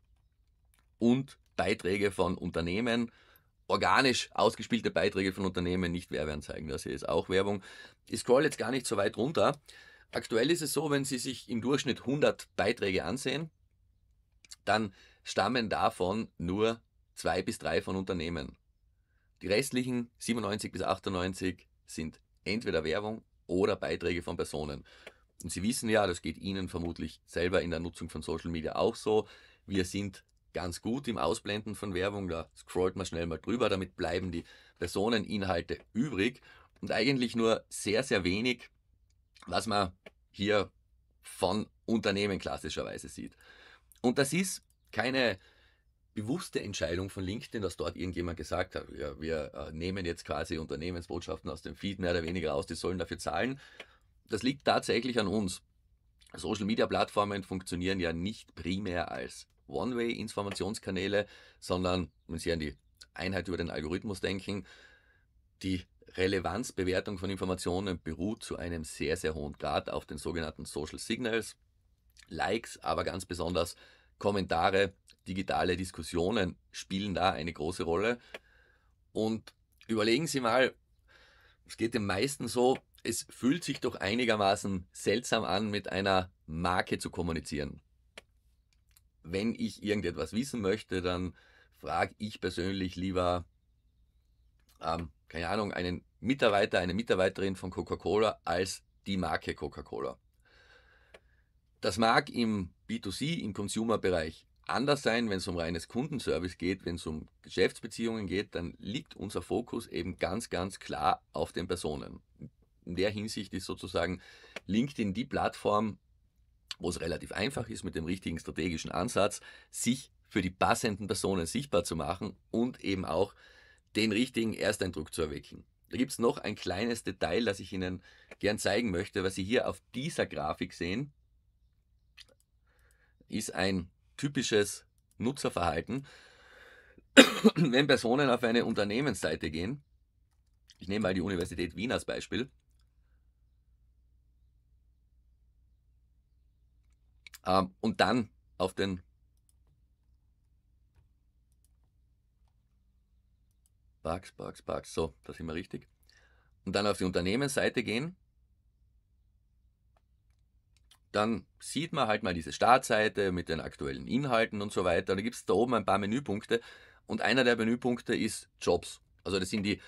und Beiträge von Unternehmen, organisch ausgespielte Beiträge von Unternehmen, nicht Werbeanzeigen. Das hier ist auch Werbung. Ich scroll jetzt gar nicht so weit runter. Aktuell ist es so, wenn Sie sich im Durchschnitt 100 Beiträge ansehen, dann stammen davon nur zwei bis drei von Unternehmen. Die restlichen 97 bis 98 sind entweder Werbung oder Beiträge von Personen. Und Sie wissen ja, das geht Ihnen vermutlich selber in der Nutzung von Social Media auch so. Wir sind ganz gut im Ausblenden von Werbung, da scrollt man schnell mal drüber, damit bleiben die Personeninhalte übrig und eigentlich nur sehr, sehr wenig, was man hier von Unternehmen klassischerweise sieht. Und das ist keine bewusste Entscheidung von LinkedIn, dass dort irgendjemand gesagt hat, wir, wir äh, nehmen jetzt quasi Unternehmensbotschaften aus dem Feed mehr oder weniger aus, die sollen dafür zahlen, das liegt tatsächlich an uns. Social Media Plattformen funktionieren ja nicht primär als One-Way-Informationskanäle, sondern, wenn Sie an die Einheit über den Algorithmus denken, die Relevanzbewertung von Informationen beruht zu einem sehr, sehr hohen Grad auf den sogenannten Social Signals, Likes, aber ganz besonders Kommentare, digitale Diskussionen spielen da eine große Rolle. Und überlegen Sie mal, es geht den meisten so, es fühlt sich doch einigermaßen seltsam an, mit einer Marke zu kommunizieren. Wenn ich irgendetwas wissen möchte, dann frage ich persönlich lieber, ähm, keine Ahnung, einen Mitarbeiter, eine Mitarbeiterin von Coca-Cola als die Marke Coca-Cola. Das mag im B2C, im Consumer-Bereich anders sein, wenn es um reines Kundenservice geht, wenn es um Geschäftsbeziehungen geht, dann liegt unser Fokus eben ganz, ganz klar auf den Personen in der Hinsicht ist sozusagen LinkedIn die Plattform, wo es relativ einfach ist, mit dem richtigen strategischen Ansatz, sich für die passenden Personen sichtbar zu machen und eben auch den richtigen Ersteindruck zu erwecken. Da gibt es noch ein kleines Detail, das ich Ihnen gern zeigen möchte. Was Sie hier auf dieser Grafik sehen, ist ein typisches Nutzerverhalten. Wenn Personen auf eine Unternehmensseite gehen, ich nehme mal die Universität Wien als Beispiel, Ähm, und dann auf den Bugs, Bugs, Bugs. So, da sind wir richtig. Und dann auf die Unternehmensseite gehen. Dann sieht man halt mal diese Startseite mit den aktuellen Inhalten und so weiter. da gibt es da oben ein paar Menüpunkte. Und einer der Menüpunkte ist Jobs. Also das sind die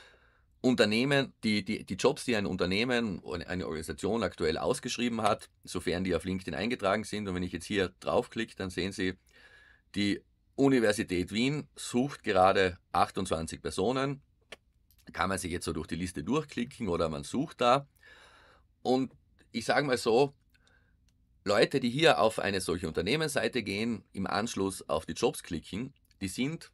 Unternehmen, die, die, die Jobs, die ein Unternehmen, eine Organisation aktuell ausgeschrieben hat, sofern die auf LinkedIn eingetragen sind, und wenn ich jetzt hier draufklicke, dann sehen Sie, die Universität Wien sucht gerade 28 Personen. Kann man sich jetzt so durch die Liste durchklicken oder man sucht da. Und ich sage mal so, Leute, die hier auf eine solche Unternehmensseite gehen, im Anschluss auf die Jobs klicken, die sind,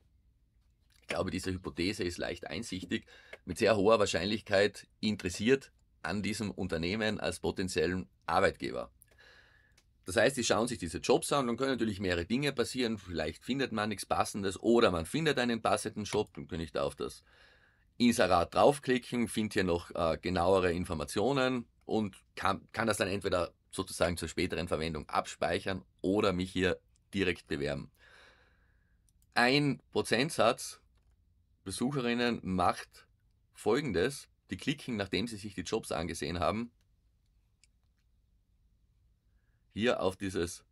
ich glaube, diese Hypothese ist leicht einsichtig, mit sehr hoher Wahrscheinlichkeit interessiert an diesem Unternehmen als potenziellen Arbeitgeber. Das heißt, sie schauen sich diese Jobs an und können natürlich mehrere Dinge passieren. Vielleicht findet man nichts Passendes oder man findet einen passenden Job. Dann kann ich da auf das Inserat draufklicken, finde hier noch äh, genauere Informationen und kann, kann das dann entweder sozusagen zur späteren Verwendung abspeichern oder mich hier direkt bewerben. Ein Prozentsatz Besucherinnen macht folgendes, die klicken, nachdem sie sich die Jobs angesehen haben, hier auf dieses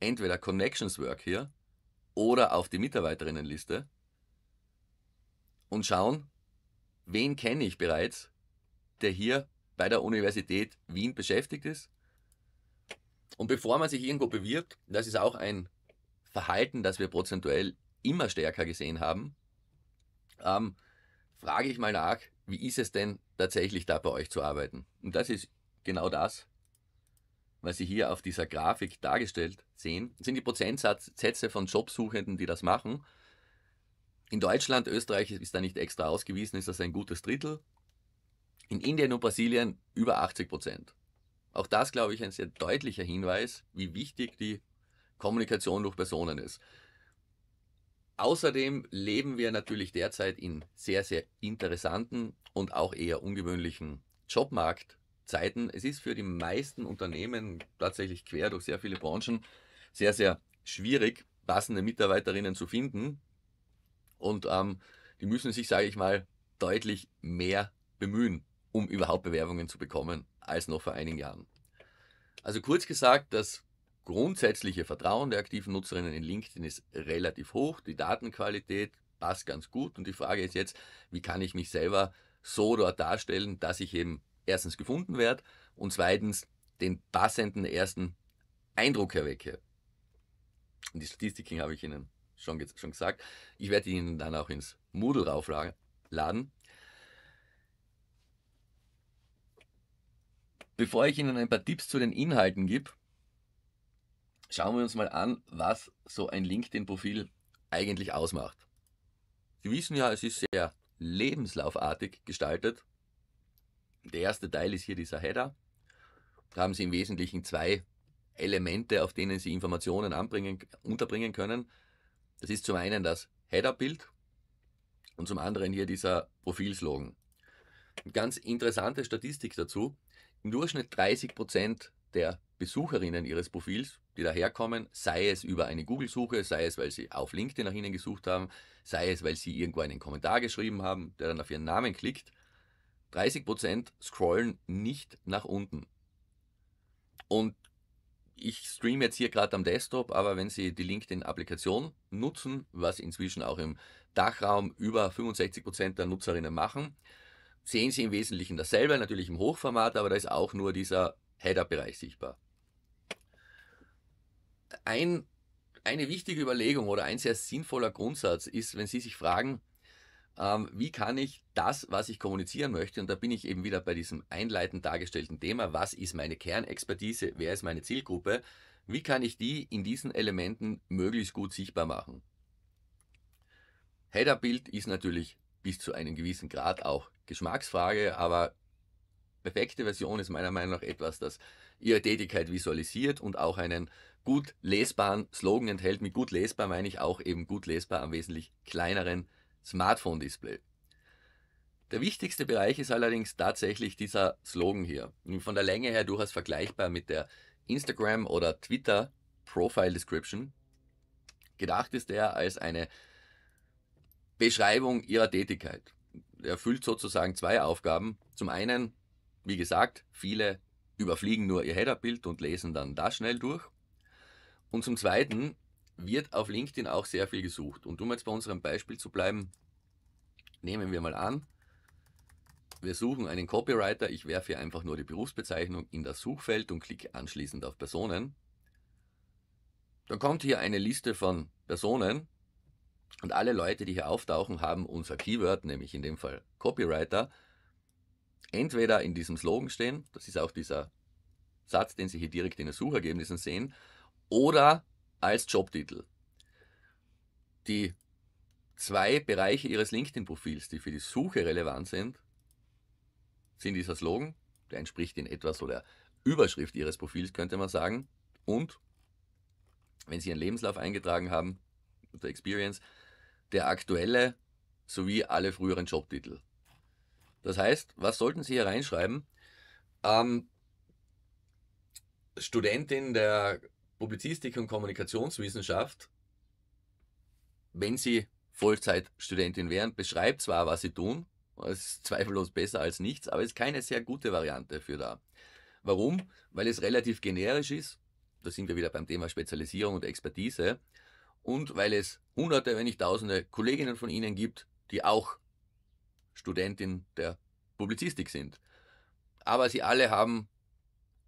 entweder Connections Work hier oder auf die Mitarbeiterinnenliste und schauen, wen kenne ich bereits, der hier bei der Universität Wien beschäftigt ist. Und bevor man sich irgendwo bewirbt, das ist auch ein Verhalten, das wir prozentuell immer stärker gesehen haben, ähm, frage ich mal nach, wie ist es denn tatsächlich da bei euch zu arbeiten? Und das ist genau das, was Sie hier auf dieser Grafik dargestellt sehen, Das sind die Prozentsätze von Jobsuchenden, die das machen. In Deutschland, Österreich ist da nicht extra ausgewiesen, ist das ein gutes Drittel. In Indien und Brasilien über 80 Prozent. Auch das, glaube ich, ein sehr deutlicher Hinweis, wie wichtig die Kommunikation durch Personen ist. Außerdem leben wir natürlich derzeit in sehr, sehr interessanten und auch eher ungewöhnlichen Jobmarktzeiten. Es ist für die meisten Unternehmen tatsächlich quer durch sehr viele Branchen sehr, sehr schwierig, passende Mitarbeiterinnen zu finden. Und ähm, die müssen sich, sage ich mal, deutlich mehr bemühen, um überhaupt Bewerbungen zu bekommen, als noch vor einigen Jahren. Also kurz gesagt, das grundsätzliche Vertrauen der aktiven Nutzerinnen in LinkedIn ist relativ hoch, die Datenqualität passt ganz gut und die Frage ist jetzt, wie kann ich mich selber so dort darstellen, dass ich eben erstens gefunden werde und zweitens den passenden ersten Eindruck erwecke. Und die Statistiken habe ich Ihnen schon, schon gesagt. Ich werde Ihnen dann auch ins Moodle raufladen. Bevor ich Ihnen ein paar Tipps zu den Inhalten gebe, Schauen wir uns mal an, was so ein LinkedIn-Profil eigentlich ausmacht. Sie wissen ja, es ist sehr lebenslaufartig gestaltet. Der erste Teil ist hier dieser Header. Da haben Sie im Wesentlichen zwei Elemente, auf denen Sie Informationen anbringen, unterbringen können. Das ist zum einen das Header-Bild und zum anderen hier dieser Profilslogan. Eine ganz interessante Statistik dazu. Im Durchschnitt 30% Prozent der Besucherinnen Ihres Profils die daherkommen, sei es über eine Google-Suche, sei es, weil sie auf LinkedIn nach ihnen gesucht haben, sei es, weil sie irgendwo einen Kommentar geschrieben haben, der dann auf ihren Namen klickt. 30% scrollen nicht nach unten. Und ich streame jetzt hier gerade am Desktop, aber wenn Sie die LinkedIn-Applikation nutzen, was inzwischen auch im Dachraum über 65% der Nutzerinnen machen, sehen Sie im Wesentlichen dasselbe, natürlich im Hochformat, aber da ist auch nur dieser Header-Bereich sichtbar ein, eine wichtige Überlegung oder ein sehr sinnvoller Grundsatz ist, wenn Sie sich fragen, ähm, wie kann ich das, was ich kommunizieren möchte, und da bin ich eben wieder bei diesem einleitend dargestellten Thema, was ist meine Kernexpertise, wer ist meine Zielgruppe, wie kann ich die in diesen Elementen möglichst gut sichtbar machen? Headerbild ist natürlich bis zu einem gewissen Grad auch Geschmacksfrage, aber perfekte Version ist meiner Meinung nach etwas, das ihre Tätigkeit visualisiert und auch einen gut lesbaren Slogan enthält. Mit gut lesbar meine ich auch eben gut lesbar am wesentlich kleineren Smartphone-Display. Der wichtigste Bereich ist allerdings tatsächlich dieser Slogan hier. Von der Länge her durchaus vergleichbar mit der Instagram- oder Twitter-Profile-Description. Gedacht ist er als eine Beschreibung ihrer Tätigkeit. Er erfüllt sozusagen zwei Aufgaben. Zum einen, wie gesagt, viele überfliegen nur ihr Headerbild und lesen dann das schnell durch. Und zum Zweiten wird auf LinkedIn auch sehr viel gesucht. Und um jetzt bei unserem Beispiel zu bleiben, nehmen wir mal an, wir suchen einen Copywriter, ich werfe hier einfach nur die Berufsbezeichnung in das Suchfeld und klicke anschließend auf Personen. Dann kommt hier eine Liste von Personen und alle Leute, die hier auftauchen, haben unser Keyword, nämlich in dem Fall Copywriter, entweder in diesem Slogan stehen, das ist auch dieser Satz, den Sie hier direkt in den Suchergebnissen sehen, oder als Jobtitel. Die zwei Bereiche Ihres LinkedIn-Profils, die für die Suche relevant sind, sind dieser Slogan, der entspricht in etwa so der Überschrift Ihres Profils, könnte man sagen, und wenn Sie Ihren Lebenslauf eingetragen haben, der Experience, der aktuelle sowie alle früheren Jobtitel. Das heißt, was sollten Sie hier reinschreiben? Ähm, Studentin der Publizistik und Kommunikationswissenschaft, wenn Sie Vollzeitstudentin wären, beschreibt zwar, was Sie tun, es ist zweifellos besser als nichts, aber es ist keine sehr gute Variante für da. Warum? Weil es relativ generisch ist, da sind wir wieder beim Thema Spezialisierung und Expertise, und weil es hunderte, wenn nicht tausende Kolleginnen von Ihnen gibt, die auch Studentin der Publizistik sind. Aber sie alle haben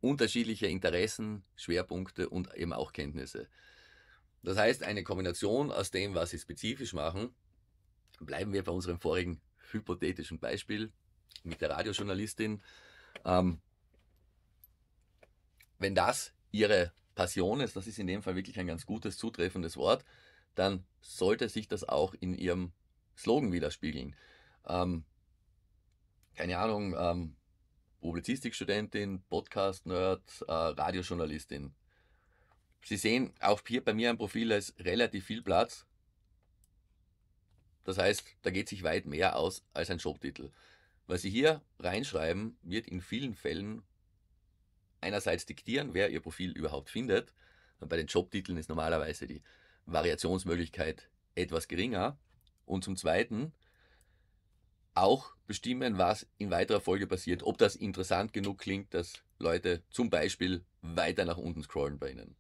unterschiedliche Interessen, Schwerpunkte und eben auch Kenntnisse. Das heißt, eine Kombination aus dem, was sie spezifisch machen, bleiben wir bei unserem vorigen hypothetischen Beispiel mit der Radiojournalistin. Ähm, wenn das ihre Passion ist, das ist in dem Fall wirklich ein ganz gutes, zutreffendes Wort, dann sollte sich das auch in ihrem Slogan widerspiegeln. Ähm, keine Ahnung, ähm, Publizistikstudentin, Podcast-Nerd, äh, Radiojournalistin. Sie sehen auch hier bei mir ein Profil, da ist relativ viel Platz. Das heißt, da geht sich weit mehr aus als ein Jobtitel. Was Sie hier reinschreiben, wird in vielen Fällen einerseits diktieren, wer Ihr Profil überhaupt findet. Und bei den Jobtiteln ist normalerweise die Variationsmöglichkeit etwas geringer. Und zum Zweiten auch bestimmen, was in weiterer Folge passiert, ob das interessant genug klingt, dass Leute zum Beispiel weiter nach unten scrollen bei Ihnen.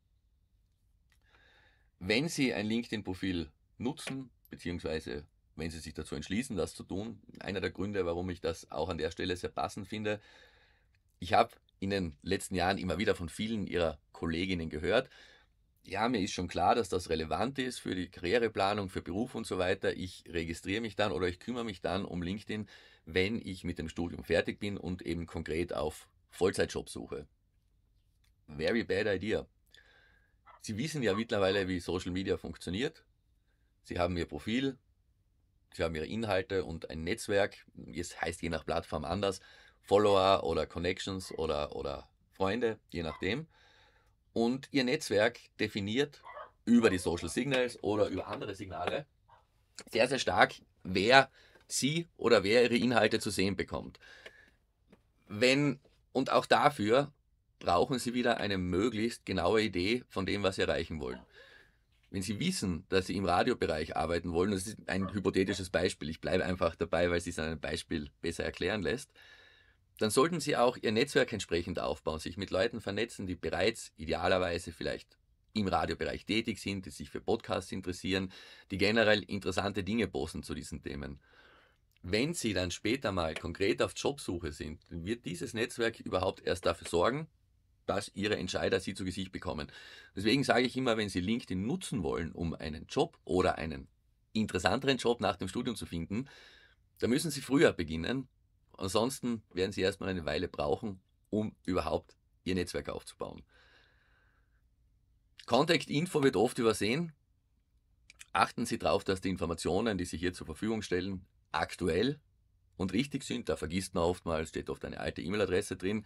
Wenn Sie ein LinkedIn-Profil nutzen, beziehungsweise wenn Sie sich dazu entschließen, das zu tun, einer der Gründe, warum ich das auch an der Stelle sehr passend finde, ich habe in den letzten Jahren immer wieder von vielen Ihrer Kolleginnen gehört, ja, mir ist schon klar, dass das relevant ist für die Karriereplanung, für Beruf und so weiter. Ich registriere mich dann oder ich kümmere mich dann um LinkedIn, wenn ich mit dem Studium fertig bin und eben konkret auf Vollzeitjob suche. Very bad idea. Sie wissen ja mittlerweile, wie Social Media funktioniert. Sie haben Ihr Profil, Sie haben Ihre Inhalte und ein Netzwerk. Es heißt je nach Plattform anders. Follower oder Connections oder, oder Freunde, je nachdem und ihr Netzwerk definiert über die Social Signals oder über andere Signale sehr, sehr stark, wer sie oder wer ihre Inhalte zu sehen bekommt. Wenn, und auch dafür brauchen sie wieder eine möglichst genaue Idee von dem, was sie erreichen wollen. Wenn sie wissen, dass sie im Radiobereich arbeiten wollen, das ist ein hypothetisches Beispiel, ich bleibe einfach dabei, weil es sich an einem Beispiel besser erklären lässt, dann sollten Sie auch Ihr Netzwerk entsprechend aufbauen, sich mit Leuten vernetzen, die bereits idealerweise vielleicht im Radiobereich tätig sind, die sich für Podcasts interessieren, die generell interessante Dinge posten zu diesen Themen. Wenn Sie dann später mal konkret auf Jobsuche sind, wird dieses Netzwerk überhaupt erst dafür sorgen, dass Ihre Entscheider Sie zu Gesicht bekommen. Deswegen sage ich immer, wenn Sie LinkedIn nutzen wollen, um einen Job oder einen interessanteren Job nach dem Studium zu finden, dann müssen Sie früher beginnen Ansonsten werden sie erstmal eine Weile brauchen, um überhaupt ihr Netzwerk aufzubauen. Contact Info wird oft übersehen. Achten Sie darauf, dass die Informationen, die Sie hier zur Verfügung stellen, aktuell und richtig sind. Da vergisst man oftmals, steht oft eine alte E-Mail-Adresse drin.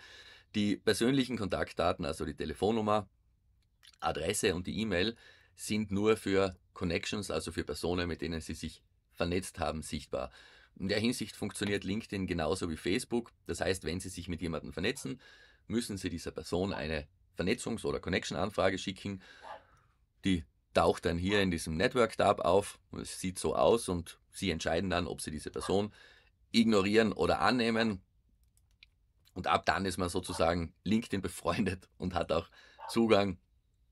Die persönlichen Kontaktdaten, also die Telefonnummer, Adresse und die E-Mail, sind nur für Connections, also für Personen, mit denen Sie sich vernetzt haben, sichtbar. In der Hinsicht funktioniert LinkedIn genauso wie Facebook. Das heißt, wenn Sie sich mit jemandem vernetzen, müssen Sie dieser Person eine Vernetzungs- oder Connection-Anfrage schicken. Die taucht dann hier in diesem Network-Tab auf. Es sieht so aus und Sie entscheiden dann, ob Sie diese Person ignorieren oder annehmen. Und ab dann ist man sozusagen LinkedIn befreundet und hat auch Zugang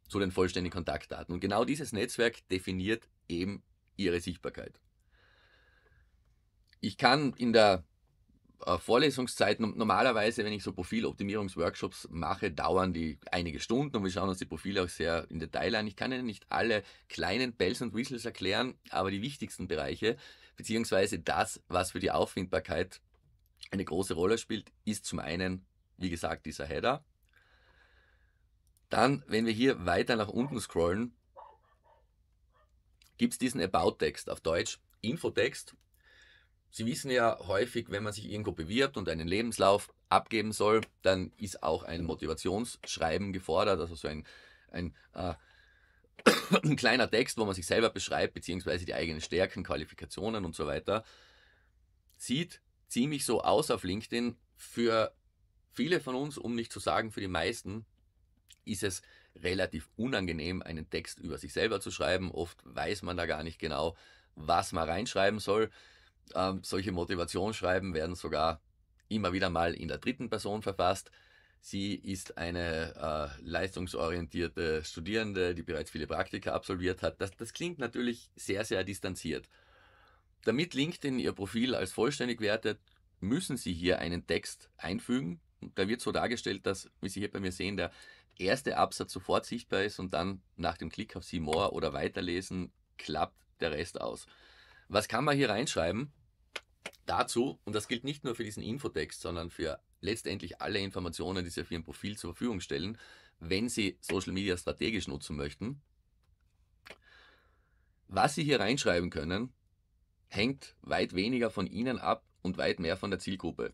zu den vollständigen Kontaktdaten. Und genau dieses Netzwerk definiert eben Ihre Sichtbarkeit ich kann in der äh, Vorlesungszeit, normalerweise, wenn ich so Profiloptimierungsworkshops mache, dauern die einige Stunden und wir schauen uns die Profile auch sehr in Detail an. Ich kann Ihnen nicht alle kleinen Bells und Whistles erklären, aber die wichtigsten Bereiche, beziehungsweise das, was für die Auffindbarkeit eine große Rolle spielt, ist zum einen, wie gesagt, dieser Header. Dann, wenn wir hier weiter nach unten scrollen, gibt es diesen About-Text auf Deutsch, Infotext Sie wissen ja häufig, wenn man sich irgendwo bewirbt und einen Lebenslauf abgeben soll, dann ist auch ein Motivationsschreiben gefordert, also so ein, ein, äh, ein kleiner Text, wo man sich selber beschreibt, beziehungsweise die eigenen Stärken, Qualifikationen und so weiter. Sieht ziemlich so aus auf LinkedIn. Für viele von uns, um nicht zu sagen für die meisten, ist es relativ unangenehm, einen Text über sich selber zu schreiben. Oft weiß man da gar nicht genau, was man reinschreiben soll. Ähm, solche Motivationsschreiben werden sogar immer wieder mal in der dritten Person verfasst. Sie ist eine äh, leistungsorientierte Studierende, die bereits viele Praktika absolviert hat. Das, das klingt natürlich sehr, sehr distanziert. Damit LinkedIn ihr Profil als vollständig wertet, müssen Sie hier einen Text einfügen. Da wird so dargestellt, dass, wie Sie hier bei mir sehen, der erste Absatz sofort sichtbar ist und dann nach dem Klick auf See More oder Weiterlesen klappt der Rest aus. Was kann man hier reinschreiben? Dazu, und das gilt nicht nur für diesen Infotext, sondern für letztendlich alle Informationen, die Sie auf Ihrem Profil zur Verfügung stellen, wenn Sie Social Media strategisch nutzen möchten. Was Sie hier reinschreiben können, hängt weit weniger von Ihnen ab und weit mehr von der Zielgruppe.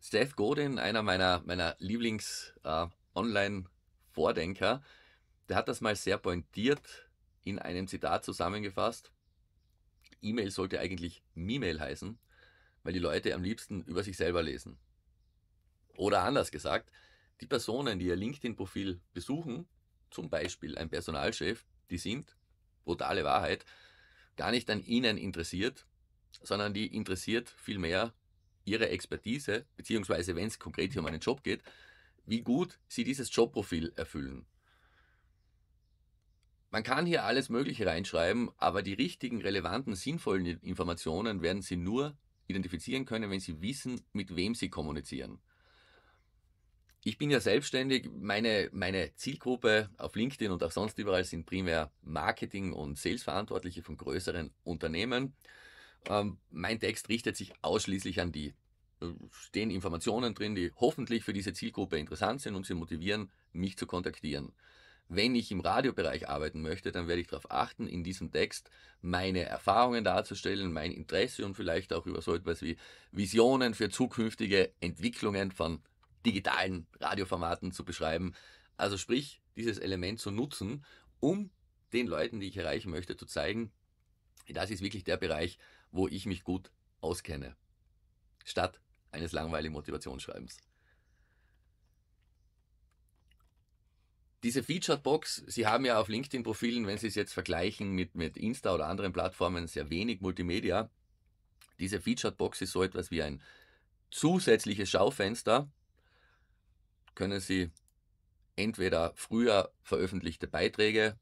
Seth Godin, einer meiner, meiner Lieblings-Online-Vordenker, äh, der hat das mal sehr pointiert in einem Zitat zusammengefasst. E-Mail sollte eigentlich Mimail heißen, weil die Leute am liebsten über sich selber lesen. Oder anders gesagt, die Personen, die ihr LinkedIn-Profil besuchen, zum Beispiel ein Personalchef, die sind, brutale Wahrheit, gar nicht an ihnen interessiert, sondern die interessiert vielmehr ihre Expertise, beziehungsweise wenn es konkret hier um einen Job geht, wie gut sie dieses Jobprofil erfüllen. Man kann hier alles Mögliche reinschreiben, aber die richtigen, relevanten, sinnvollen Informationen werden Sie nur identifizieren können, wenn Sie wissen, mit wem Sie kommunizieren. Ich bin ja selbstständig. Meine, meine Zielgruppe auf LinkedIn und auch sonst überall sind primär Marketing- und Salesverantwortliche von größeren Unternehmen. Ähm, mein Text richtet sich ausschließlich an die. Äh, stehen Informationen drin, die hoffentlich für diese Zielgruppe interessant sind und sie motivieren, mich zu kontaktieren wenn ich im Radiobereich arbeiten möchte, dann werde ich darauf achten, in diesem Text meine Erfahrungen darzustellen, mein Interesse und vielleicht auch über so etwas wie Visionen für zukünftige Entwicklungen von digitalen Radioformaten zu beschreiben. Also sprich, dieses Element zu nutzen, um den Leuten, die ich erreichen möchte, zu zeigen, das ist wirklich der Bereich, wo ich mich gut auskenne. Statt eines langweiligen Motivationsschreibens. Diese Featured Box, Sie haben ja auf LinkedIn-Profilen, wenn Sie es jetzt vergleichen mit, mit Insta oder anderen Plattformen, sehr wenig Multimedia. Diese Featured Box ist so etwas wie ein zusätzliches Schaufenster. Können Sie entweder früher veröffentlichte Beiträge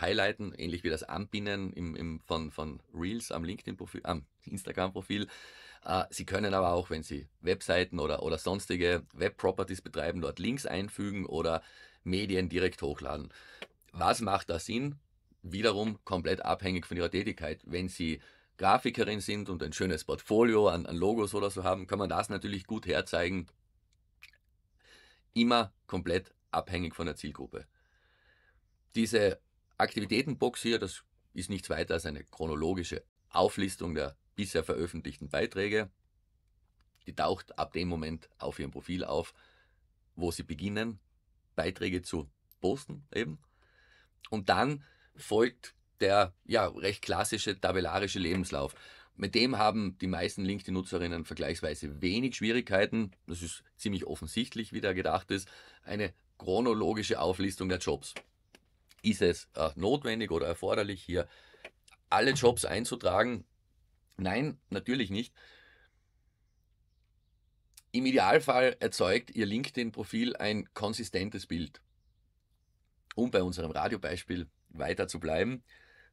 highlighten, ähnlich wie das Anbinden im, im, von, von Reels am LinkedIn-Profil, am Instagram-Profil. Äh, sie können aber auch, wenn Sie Webseiten oder, oder sonstige Web-Properties betreiben, dort Links einfügen oder Medien direkt hochladen. Was macht da Sinn? Wiederum komplett abhängig von ihrer Tätigkeit. Wenn Sie Grafikerin sind und ein schönes Portfolio an, an Logos oder so haben, kann man das natürlich gut herzeigen. Immer komplett abhängig von der Zielgruppe. Diese Aktivitätenbox hier, das ist nichts weiter als eine chronologische Auflistung der bisher veröffentlichten Beiträge. Die taucht ab dem Moment auf Ihrem Profil auf, wo Sie beginnen Beiträge zu posten eben. Und dann folgt der ja recht klassische tabellarische Lebenslauf. Mit dem haben die meisten LinkedIn-Nutzerinnen vergleichsweise wenig Schwierigkeiten. Das ist ziemlich offensichtlich, wie da gedacht ist. Eine chronologische Auflistung der Jobs. Ist es äh, notwendig oder erforderlich, hier alle Jobs einzutragen? Nein, natürlich nicht. Im Idealfall erzeugt Ihr LinkedIn-Profil ein konsistentes Bild. Um bei unserem Radiobeispiel weiter zu bleiben,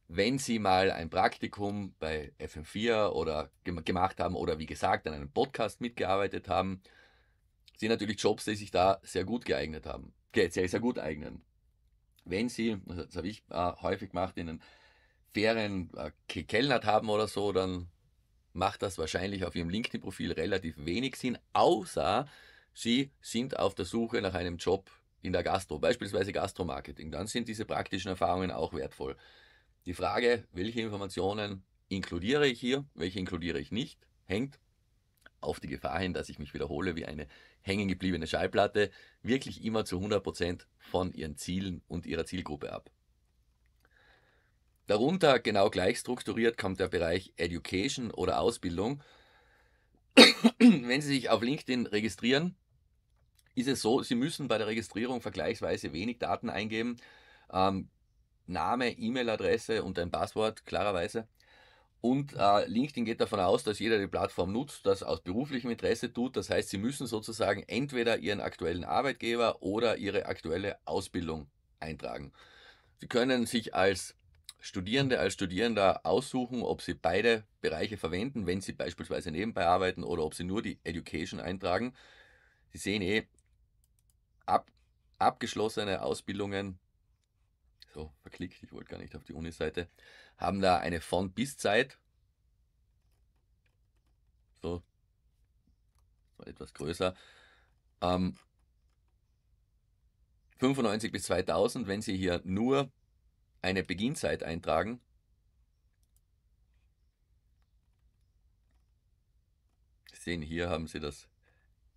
wenn Sie mal ein Praktikum bei FM4 oder gemacht haben oder wie gesagt an einem Podcast mitgearbeitet haben, sind natürlich Jobs, die sich da sehr gut geeignet haben, sehr, sehr gut eignen. Wenn Sie, das habe ich äh, häufig gemacht, in den Ferien äh, gekellnert haben oder so, dann macht das wahrscheinlich auf ihrem LinkedIn-Profil relativ wenig Sinn, außer sie sind auf der Suche nach einem Job in der Gastro, beispielsweise Gastromarketing. Dann sind diese praktischen Erfahrungen auch wertvoll. Die Frage, welche Informationen inkludiere ich hier, welche inkludiere ich nicht, hängt auf die Gefahr hin, dass ich mich wiederhole wie eine hängengebliebene Schallplatte, wirklich immer zu 100% Prozent von ihren Zielen und ihrer Zielgruppe ab. Darunter genau gleich strukturiert kommt der Bereich Education oder Ausbildung. Wenn Sie sich auf LinkedIn registrieren, ist es so, Sie müssen bei der Registrierung vergleichsweise wenig Daten eingeben. Ähm, Name, E-Mail-Adresse und ein Passwort, klarerweise. Und äh, LinkedIn geht davon aus, dass jeder die Plattform nutzt, das aus beruflichem Interesse tut. Das heißt, Sie müssen sozusagen entweder Ihren aktuellen Arbeitgeber oder Ihre aktuelle Ausbildung eintragen. Sie können sich als Studierende als Studierender aussuchen, ob sie beide Bereiche verwenden, wenn sie beispielsweise nebenbei arbeiten oder ob sie nur die Education eintragen. Sie sehen eh, ab, abgeschlossene Ausbildungen, so verklickt, ich wollte gar nicht auf die Uni-Seite, haben da eine von bis Zeit. So, etwas größer. Ähm, 95 bis 2000, wenn Sie hier nur eine Beginnzeit eintragen sehen, hier haben Sie das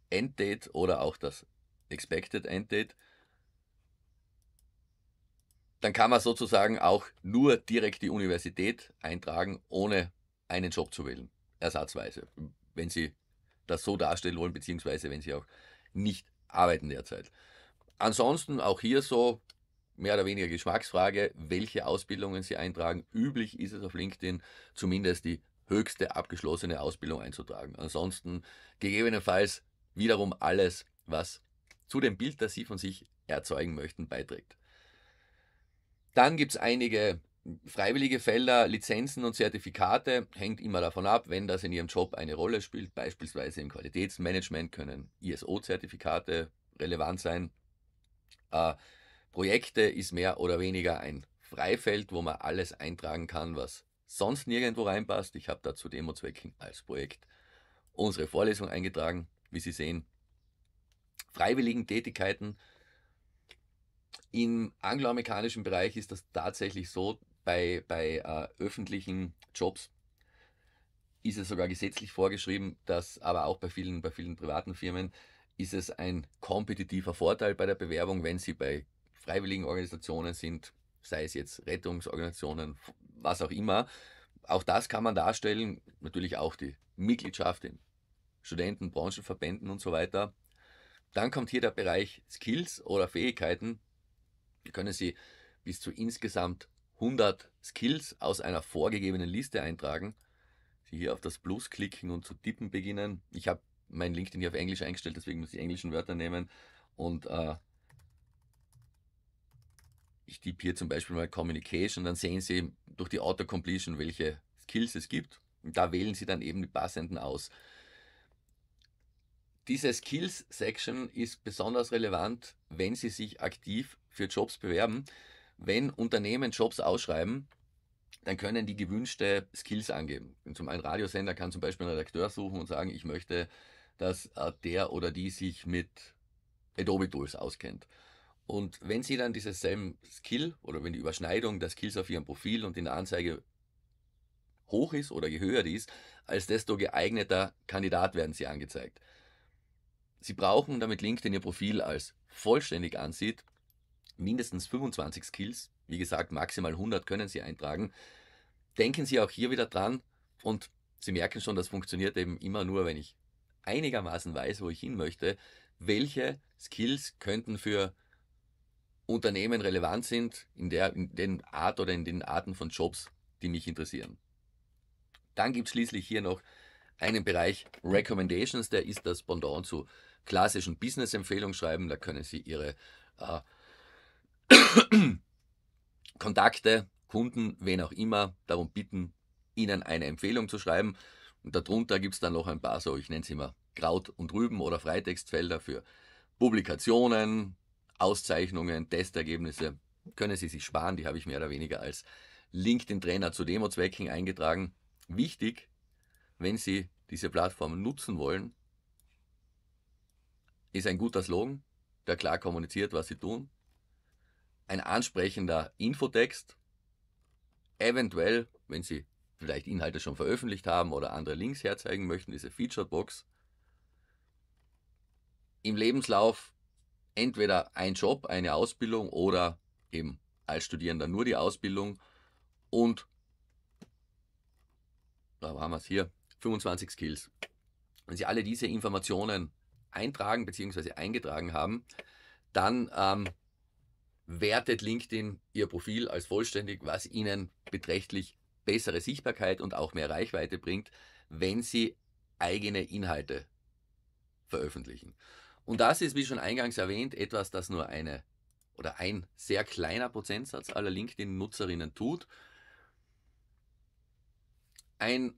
Enddate oder auch das Expected Enddate. Dann kann man sozusagen auch nur direkt die Universität eintragen, ohne einen Job zu wählen, ersatzweise, wenn Sie das so darstellen wollen, beziehungsweise wenn Sie auch nicht arbeiten derzeit. Ansonsten auch hier so mehr oder weniger Geschmacksfrage, welche Ausbildungen Sie eintragen. Üblich ist es auf LinkedIn zumindest die höchste abgeschlossene Ausbildung einzutragen. Ansonsten gegebenenfalls wiederum alles, was zu dem Bild, das Sie von sich erzeugen möchten, beiträgt. Dann gibt es einige freiwillige Felder, Lizenzen und Zertifikate, hängt immer davon ab, wenn das in Ihrem Job eine Rolle spielt. Beispielsweise im Qualitätsmanagement können ISO-Zertifikate relevant sein. Äh, Projekte ist mehr oder weniger ein Freifeld, wo man alles eintragen kann, was sonst nirgendwo reinpasst. Ich habe da zu Demozwecken als Projekt unsere Vorlesung eingetragen, wie Sie sehen. Freiwilligen Tätigkeiten. Im angloamerikanischen Bereich ist das tatsächlich so, bei, bei äh, öffentlichen Jobs ist es sogar gesetzlich vorgeschrieben, dass aber auch bei vielen, bei vielen privaten Firmen ist es ein kompetitiver Vorteil bei der Bewerbung, wenn Sie bei freiwilligen Organisationen sind, sei es jetzt Rettungsorganisationen, was auch immer. Auch das kann man darstellen, natürlich auch die Mitgliedschaft in Studenten, Branchenverbänden und so weiter. Dann kommt hier der Bereich Skills oder Fähigkeiten. Hier können Sie bis zu insgesamt 100 Skills aus einer vorgegebenen Liste eintragen. Sie hier auf das Plus klicken und zu tippen beginnen. Ich habe mein LinkedIn hier auf Englisch eingestellt, deswegen muss ich englischen Wörter nehmen. Und äh, ich tippe hier zum Beispiel mal Communication, dann sehen Sie durch die Auto-Completion, welche Skills es gibt. Und da wählen Sie dann eben die passenden aus. Diese Skills-Section ist besonders relevant, wenn Sie sich aktiv für Jobs bewerben. Wenn Unternehmen Jobs ausschreiben, dann können die gewünschte Skills angeben. Zum einen Radiosender kann zum Beispiel einen Redakteur suchen und sagen, ich möchte, dass äh, der oder die sich mit Adobe Tools auskennt. Und wenn sie dann dieses selben Skill oder wenn die Überschneidung der Skills auf ihrem Profil und in der Anzeige hoch ist oder je höher ist, als desto geeigneter Kandidat werden sie angezeigt. Sie brauchen, damit LinkedIn ihr Profil als vollständig ansieht, mindestens 25 Skills. Wie gesagt, maximal 100 können Sie eintragen. Denken Sie auch hier wieder dran und Sie merken schon, das funktioniert eben immer nur, wenn ich einigermaßen weiß, wo ich hin möchte. Welche Skills könnten für Unternehmen relevant sind in, der, in den Art oder in den Arten von Jobs, die mich interessieren. Dann gibt es schließlich hier noch einen Bereich Recommendations, der ist das Pendant zu klassischen Business-Empfehlungen schreiben. Da können Sie Ihre äh, Kontakte, Kunden, wen auch immer, darum bitten, Ihnen eine Empfehlung zu schreiben. Und darunter gibt es dann noch ein paar so, ich nenne es immer Kraut und Rüben oder Freitextfelder für Publikationen, Auszeichnungen, Testergebnisse können Sie sich sparen. Die habe ich mehr oder weniger als LinkedIn-Trainer zu Demozwecken eingetragen. Wichtig, wenn Sie diese Plattform nutzen wollen, ist ein guter Slogan, der klar kommuniziert, was Sie tun, ein ansprechender Infotext, eventuell, wenn Sie vielleicht Inhalte schon veröffentlicht haben oder andere Links herzeigen möchten, diese Featured Box. Im Lebenslauf entweder ein Job, eine Ausbildung oder eben als Studierender nur die Ausbildung und da waren wir es hier, 25 Skills. Wenn Sie alle diese Informationen eintragen bzw. eingetragen haben, dann ähm, wertet LinkedIn Ihr Profil als vollständig, was Ihnen beträchtlich bessere Sichtbarkeit und auch mehr Reichweite bringt, wenn Sie eigene Inhalte veröffentlichen. Und das ist, wie schon eingangs erwähnt, etwas, das nur eine oder ein sehr kleiner Prozentsatz aller LinkedIn-Nutzerinnen tut. Ein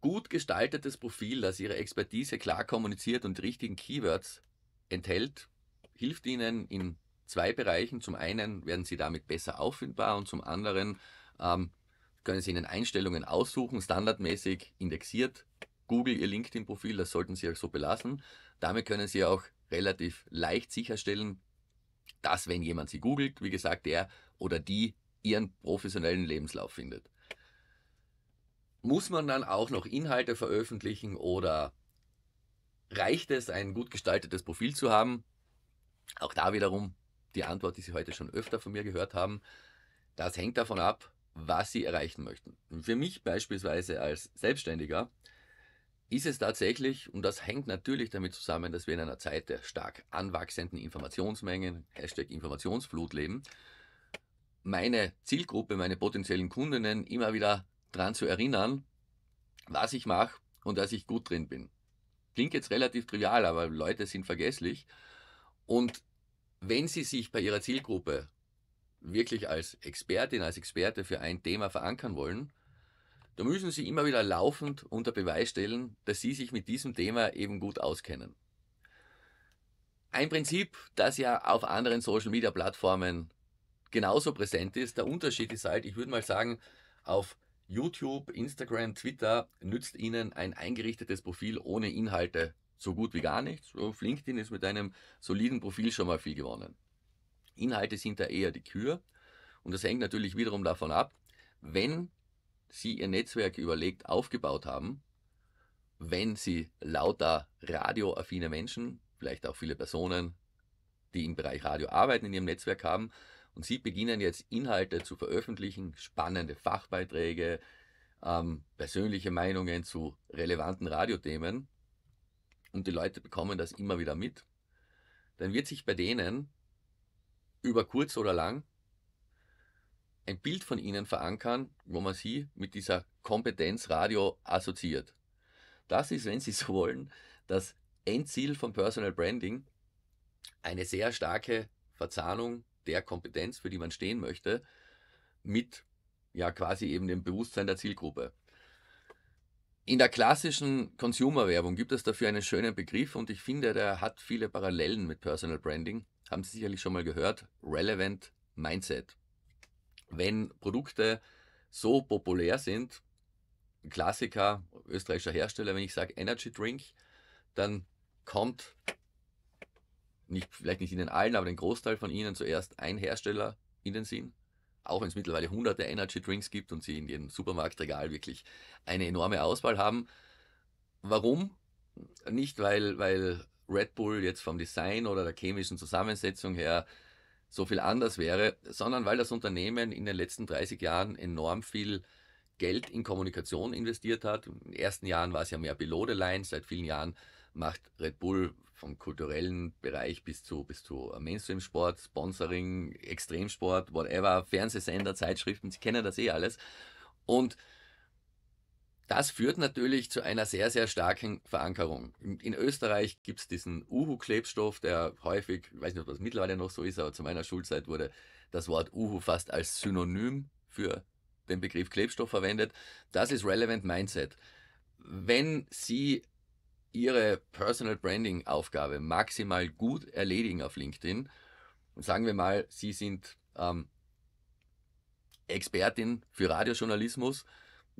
gut gestaltetes Profil, das ihre Expertise klar kommuniziert und die richtigen Keywords enthält, hilft ihnen in zwei Bereichen. Zum einen werden sie damit besser auffindbar und zum anderen ähm, können sie ihnen Einstellungen aussuchen, standardmäßig indexiert Google ihr LinkedIn-Profil, das sollten Sie auch so belassen. Damit können Sie auch relativ leicht sicherstellen, dass wenn jemand Sie googelt, wie gesagt, der oder die Ihren professionellen Lebenslauf findet. Muss man dann auch noch Inhalte veröffentlichen oder reicht es, ein gut gestaltetes Profil zu haben? Auch da wiederum die Antwort, die Sie heute schon öfter von mir gehört haben. Das hängt davon ab, was Sie erreichen möchten. Für mich beispielsweise als Selbstständiger ist es tatsächlich, und das hängt natürlich damit zusammen, dass wir in einer Zeit der stark anwachsenden Informationsmengen, Hashtag Informationsflut leben, meine Zielgruppe, meine potenziellen Kundinnen immer wieder daran zu erinnern, was ich mache und dass ich gut drin bin. Klingt jetzt relativ trivial, aber Leute sind vergesslich. Und wenn sie sich bei ihrer Zielgruppe wirklich als Expertin, als Experte für ein Thema verankern wollen, da müssen sie immer wieder laufend unter Beweis stellen, dass sie sich mit diesem Thema eben gut auskennen. Ein Prinzip, das ja auf anderen Social-Media-Plattformen genauso präsent ist. Der Unterschied ist halt, ich würde mal sagen, auf YouTube, Instagram, Twitter nützt Ihnen ein eingerichtetes Profil ohne Inhalte so gut wie gar nichts. Auf LinkedIn ist mit einem soliden Profil schon mal viel gewonnen. Inhalte sind da eher die Kür und das hängt natürlich wiederum davon ab, wenn sie ihr Netzwerk überlegt aufgebaut haben, wenn sie lauter radioaffine Menschen, vielleicht auch viele Personen, die im Bereich Radio arbeiten, in ihrem Netzwerk haben, und sie beginnen jetzt Inhalte zu veröffentlichen, spannende Fachbeiträge, ähm, persönliche Meinungen zu relevanten Radiothemen, und die Leute bekommen das immer wieder mit, dann wird sich bei denen über kurz oder lang ein Bild von ihnen verankern, wo man sie mit dieser Kompetenz Radio assoziiert. Das ist, wenn Sie so wollen, das Endziel von Personal Branding, eine sehr starke Verzahnung der Kompetenz, für die man stehen möchte, mit ja quasi eben dem Bewusstsein der Zielgruppe. In der klassischen Consumer-Werbung gibt es dafür einen schönen Begriff und ich finde, der hat viele Parallelen mit Personal Branding. Haben Sie sicherlich schon mal gehört, Relevant Mindset wenn Produkte so populär sind, Klassiker österreichischer Hersteller, wenn ich sage Energy Drink, dann kommt nicht, vielleicht nicht Ihnen allen, aber den Großteil von Ihnen zuerst ein Hersteller in den Sinn. Auch wenn es mittlerweile hunderte Energy Drinks gibt und Sie in jedem Supermarktregal wirklich eine enorme Auswahl haben. Warum? Nicht, weil, weil Red Bull jetzt vom Design oder der chemischen Zusammensetzung her so viel anders wäre, sondern weil das Unternehmen in den letzten 30 Jahren enorm viel Geld in Kommunikation investiert hat. In den ersten Jahren war es ja mehr Belodeline, seit vielen Jahren macht Red Bull vom kulturellen Bereich bis zu, bis zu Mainstream-Sport, Sponsoring, Extremsport, whatever, Fernsehsender, Zeitschriften, Sie kennen das eh alles. Und das führt natürlich zu einer sehr, sehr starken Verankerung. In Österreich gibt es diesen Uhu-Klebstoff, der häufig, ich weiß nicht, ob das mittlerweile noch so ist, aber zu meiner Schulzeit wurde das Wort Uhu fast als Synonym für den Begriff Klebstoff verwendet. Das ist Relevant Mindset. Wenn Sie Ihre Personal Branding Aufgabe maximal gut erledigen auf LinkedIn und sagen wir mal, Sie sind ähm, Expertin für Radiojournalismus,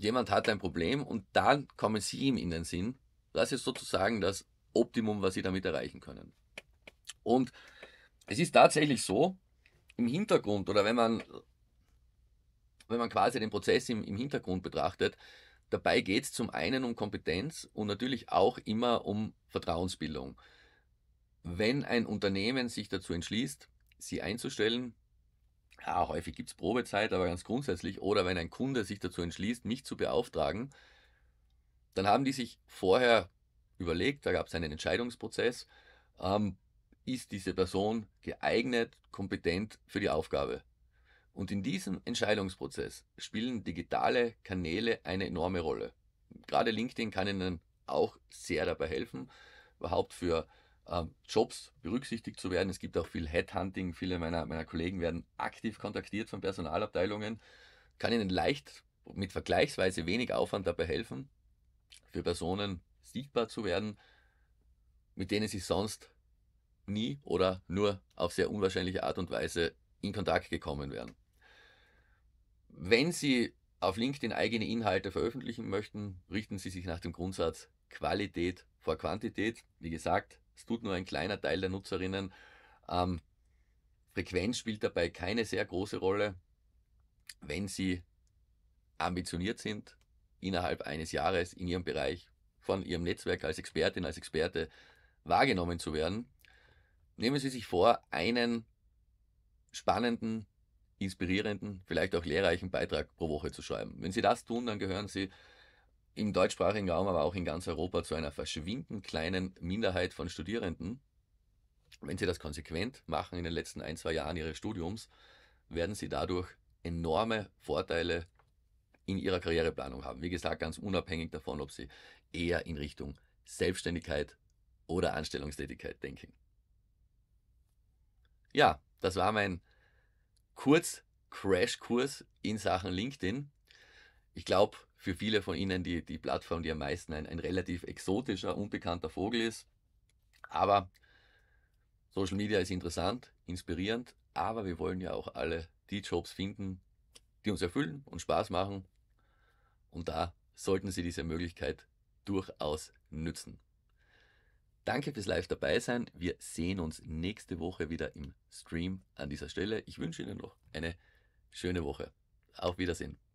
jemand hat ein Problem und dann kommen sie ihm in den Sinn. Das ist sozusagen das Optimum, was sie damit erreichen können. Und es ist tatsächlich so, im Hintergrund oder wenn man, wenn man quasi den Prozess im, im Hintergrund betrachtet, dabei geht es zum einen um Kompetenz und natürlich auch immer um Vertrauensbildung. Wenn ein Unternehmen sich dazu entschließt, sie einzustellen, ja, häufig gibt es Probezeit, aber ganz grundsätzlich, oder wenn ein Kunde sich dazu entschließt, mich zu beauftragen, dann haben die sich vorher überlegt, da gab es einen Entscheidungsprozess, ähm, ist diese Person geeignet, kompetent für die Aufgabe. Und in diesem Entscheidungsprozess spielen digitale Kanäle eine enorme Rolle. Gerade LinkedIn kann Ihnen auch sehr dabei helfen, überhaupt für ähm, Jobs berücksichtigt zu werden. Es gibt auch viel Headhunting. Viele meiner, meiner Kollegen werden aktiv kontaktiert von Personalabteilungen. Kann ihnen leicht mit vergleichsweise wenig Aufwand dabei helfen, für Personen sichtbar zu werden, mit denen sie sonst nie oder nur auf sehr unwahrscheinliche Art und Weise in Kontakt gekommen wären. Wenn Sie auf LinkedIn eigene Inhalte veröffentlichen möchten, richten Sie sich nach dem Grundsatz Qualität vor Quantität. Wie gesagt, es tut nur ein kleiner Teil der Nutzerinnen. Ähm, Frequenz spielt dabei keine sehr große Rolle. Wenn Sie ambitioniert sind, innerhalb eines Jahres in Ihrem Bereich von Ihrem Netzwerk als Expertin, als Experte wahrgenommen zu werden, nehmen Sie sich vor, einen spannenden, inspirierenden, vielleicht auch lehrreichen Beitrag pro Woche zu schreiben. Wenn Sie das tun, dann gehören Sie im deutschsprachigen Raum, aber auch in ganz Europa zu einer verschwindend kleinen Minderheit von Studierenden. Wenn sie das konsequent machen in den letzten ein, zwei Jahren ihres Studiums, werden sie dadurch enorme Vorteile in ihrer Karriereplanung haben. Wie gesagt, ganz unabhängig davon, ob sie eher in Richtung Selbstständigkeit oder Anstellungstätigkeit denken. Ja, das war mein kurz crash kurs in Sachen LinkedIn. Ich glaube, für viele von Ihnen die, die Plattform, die am meisten ein, ein relativ exotischer, unbekannter Vogel ist. Aber Social Media ist interessant, inspirierend, aber wir wollen ja auch alle die Jobs finden, die uns erfüllen und Spaß machen. Und da sollten Sie diese Möglichkeit durchaus nützen. Danke fürs Live dabei sein. Wir sehen uns nächste Woche wieder im Stream an dieser Stelle. Ich wünsche Ihnen noch eine schöne Woche. Auf Wiedersehen.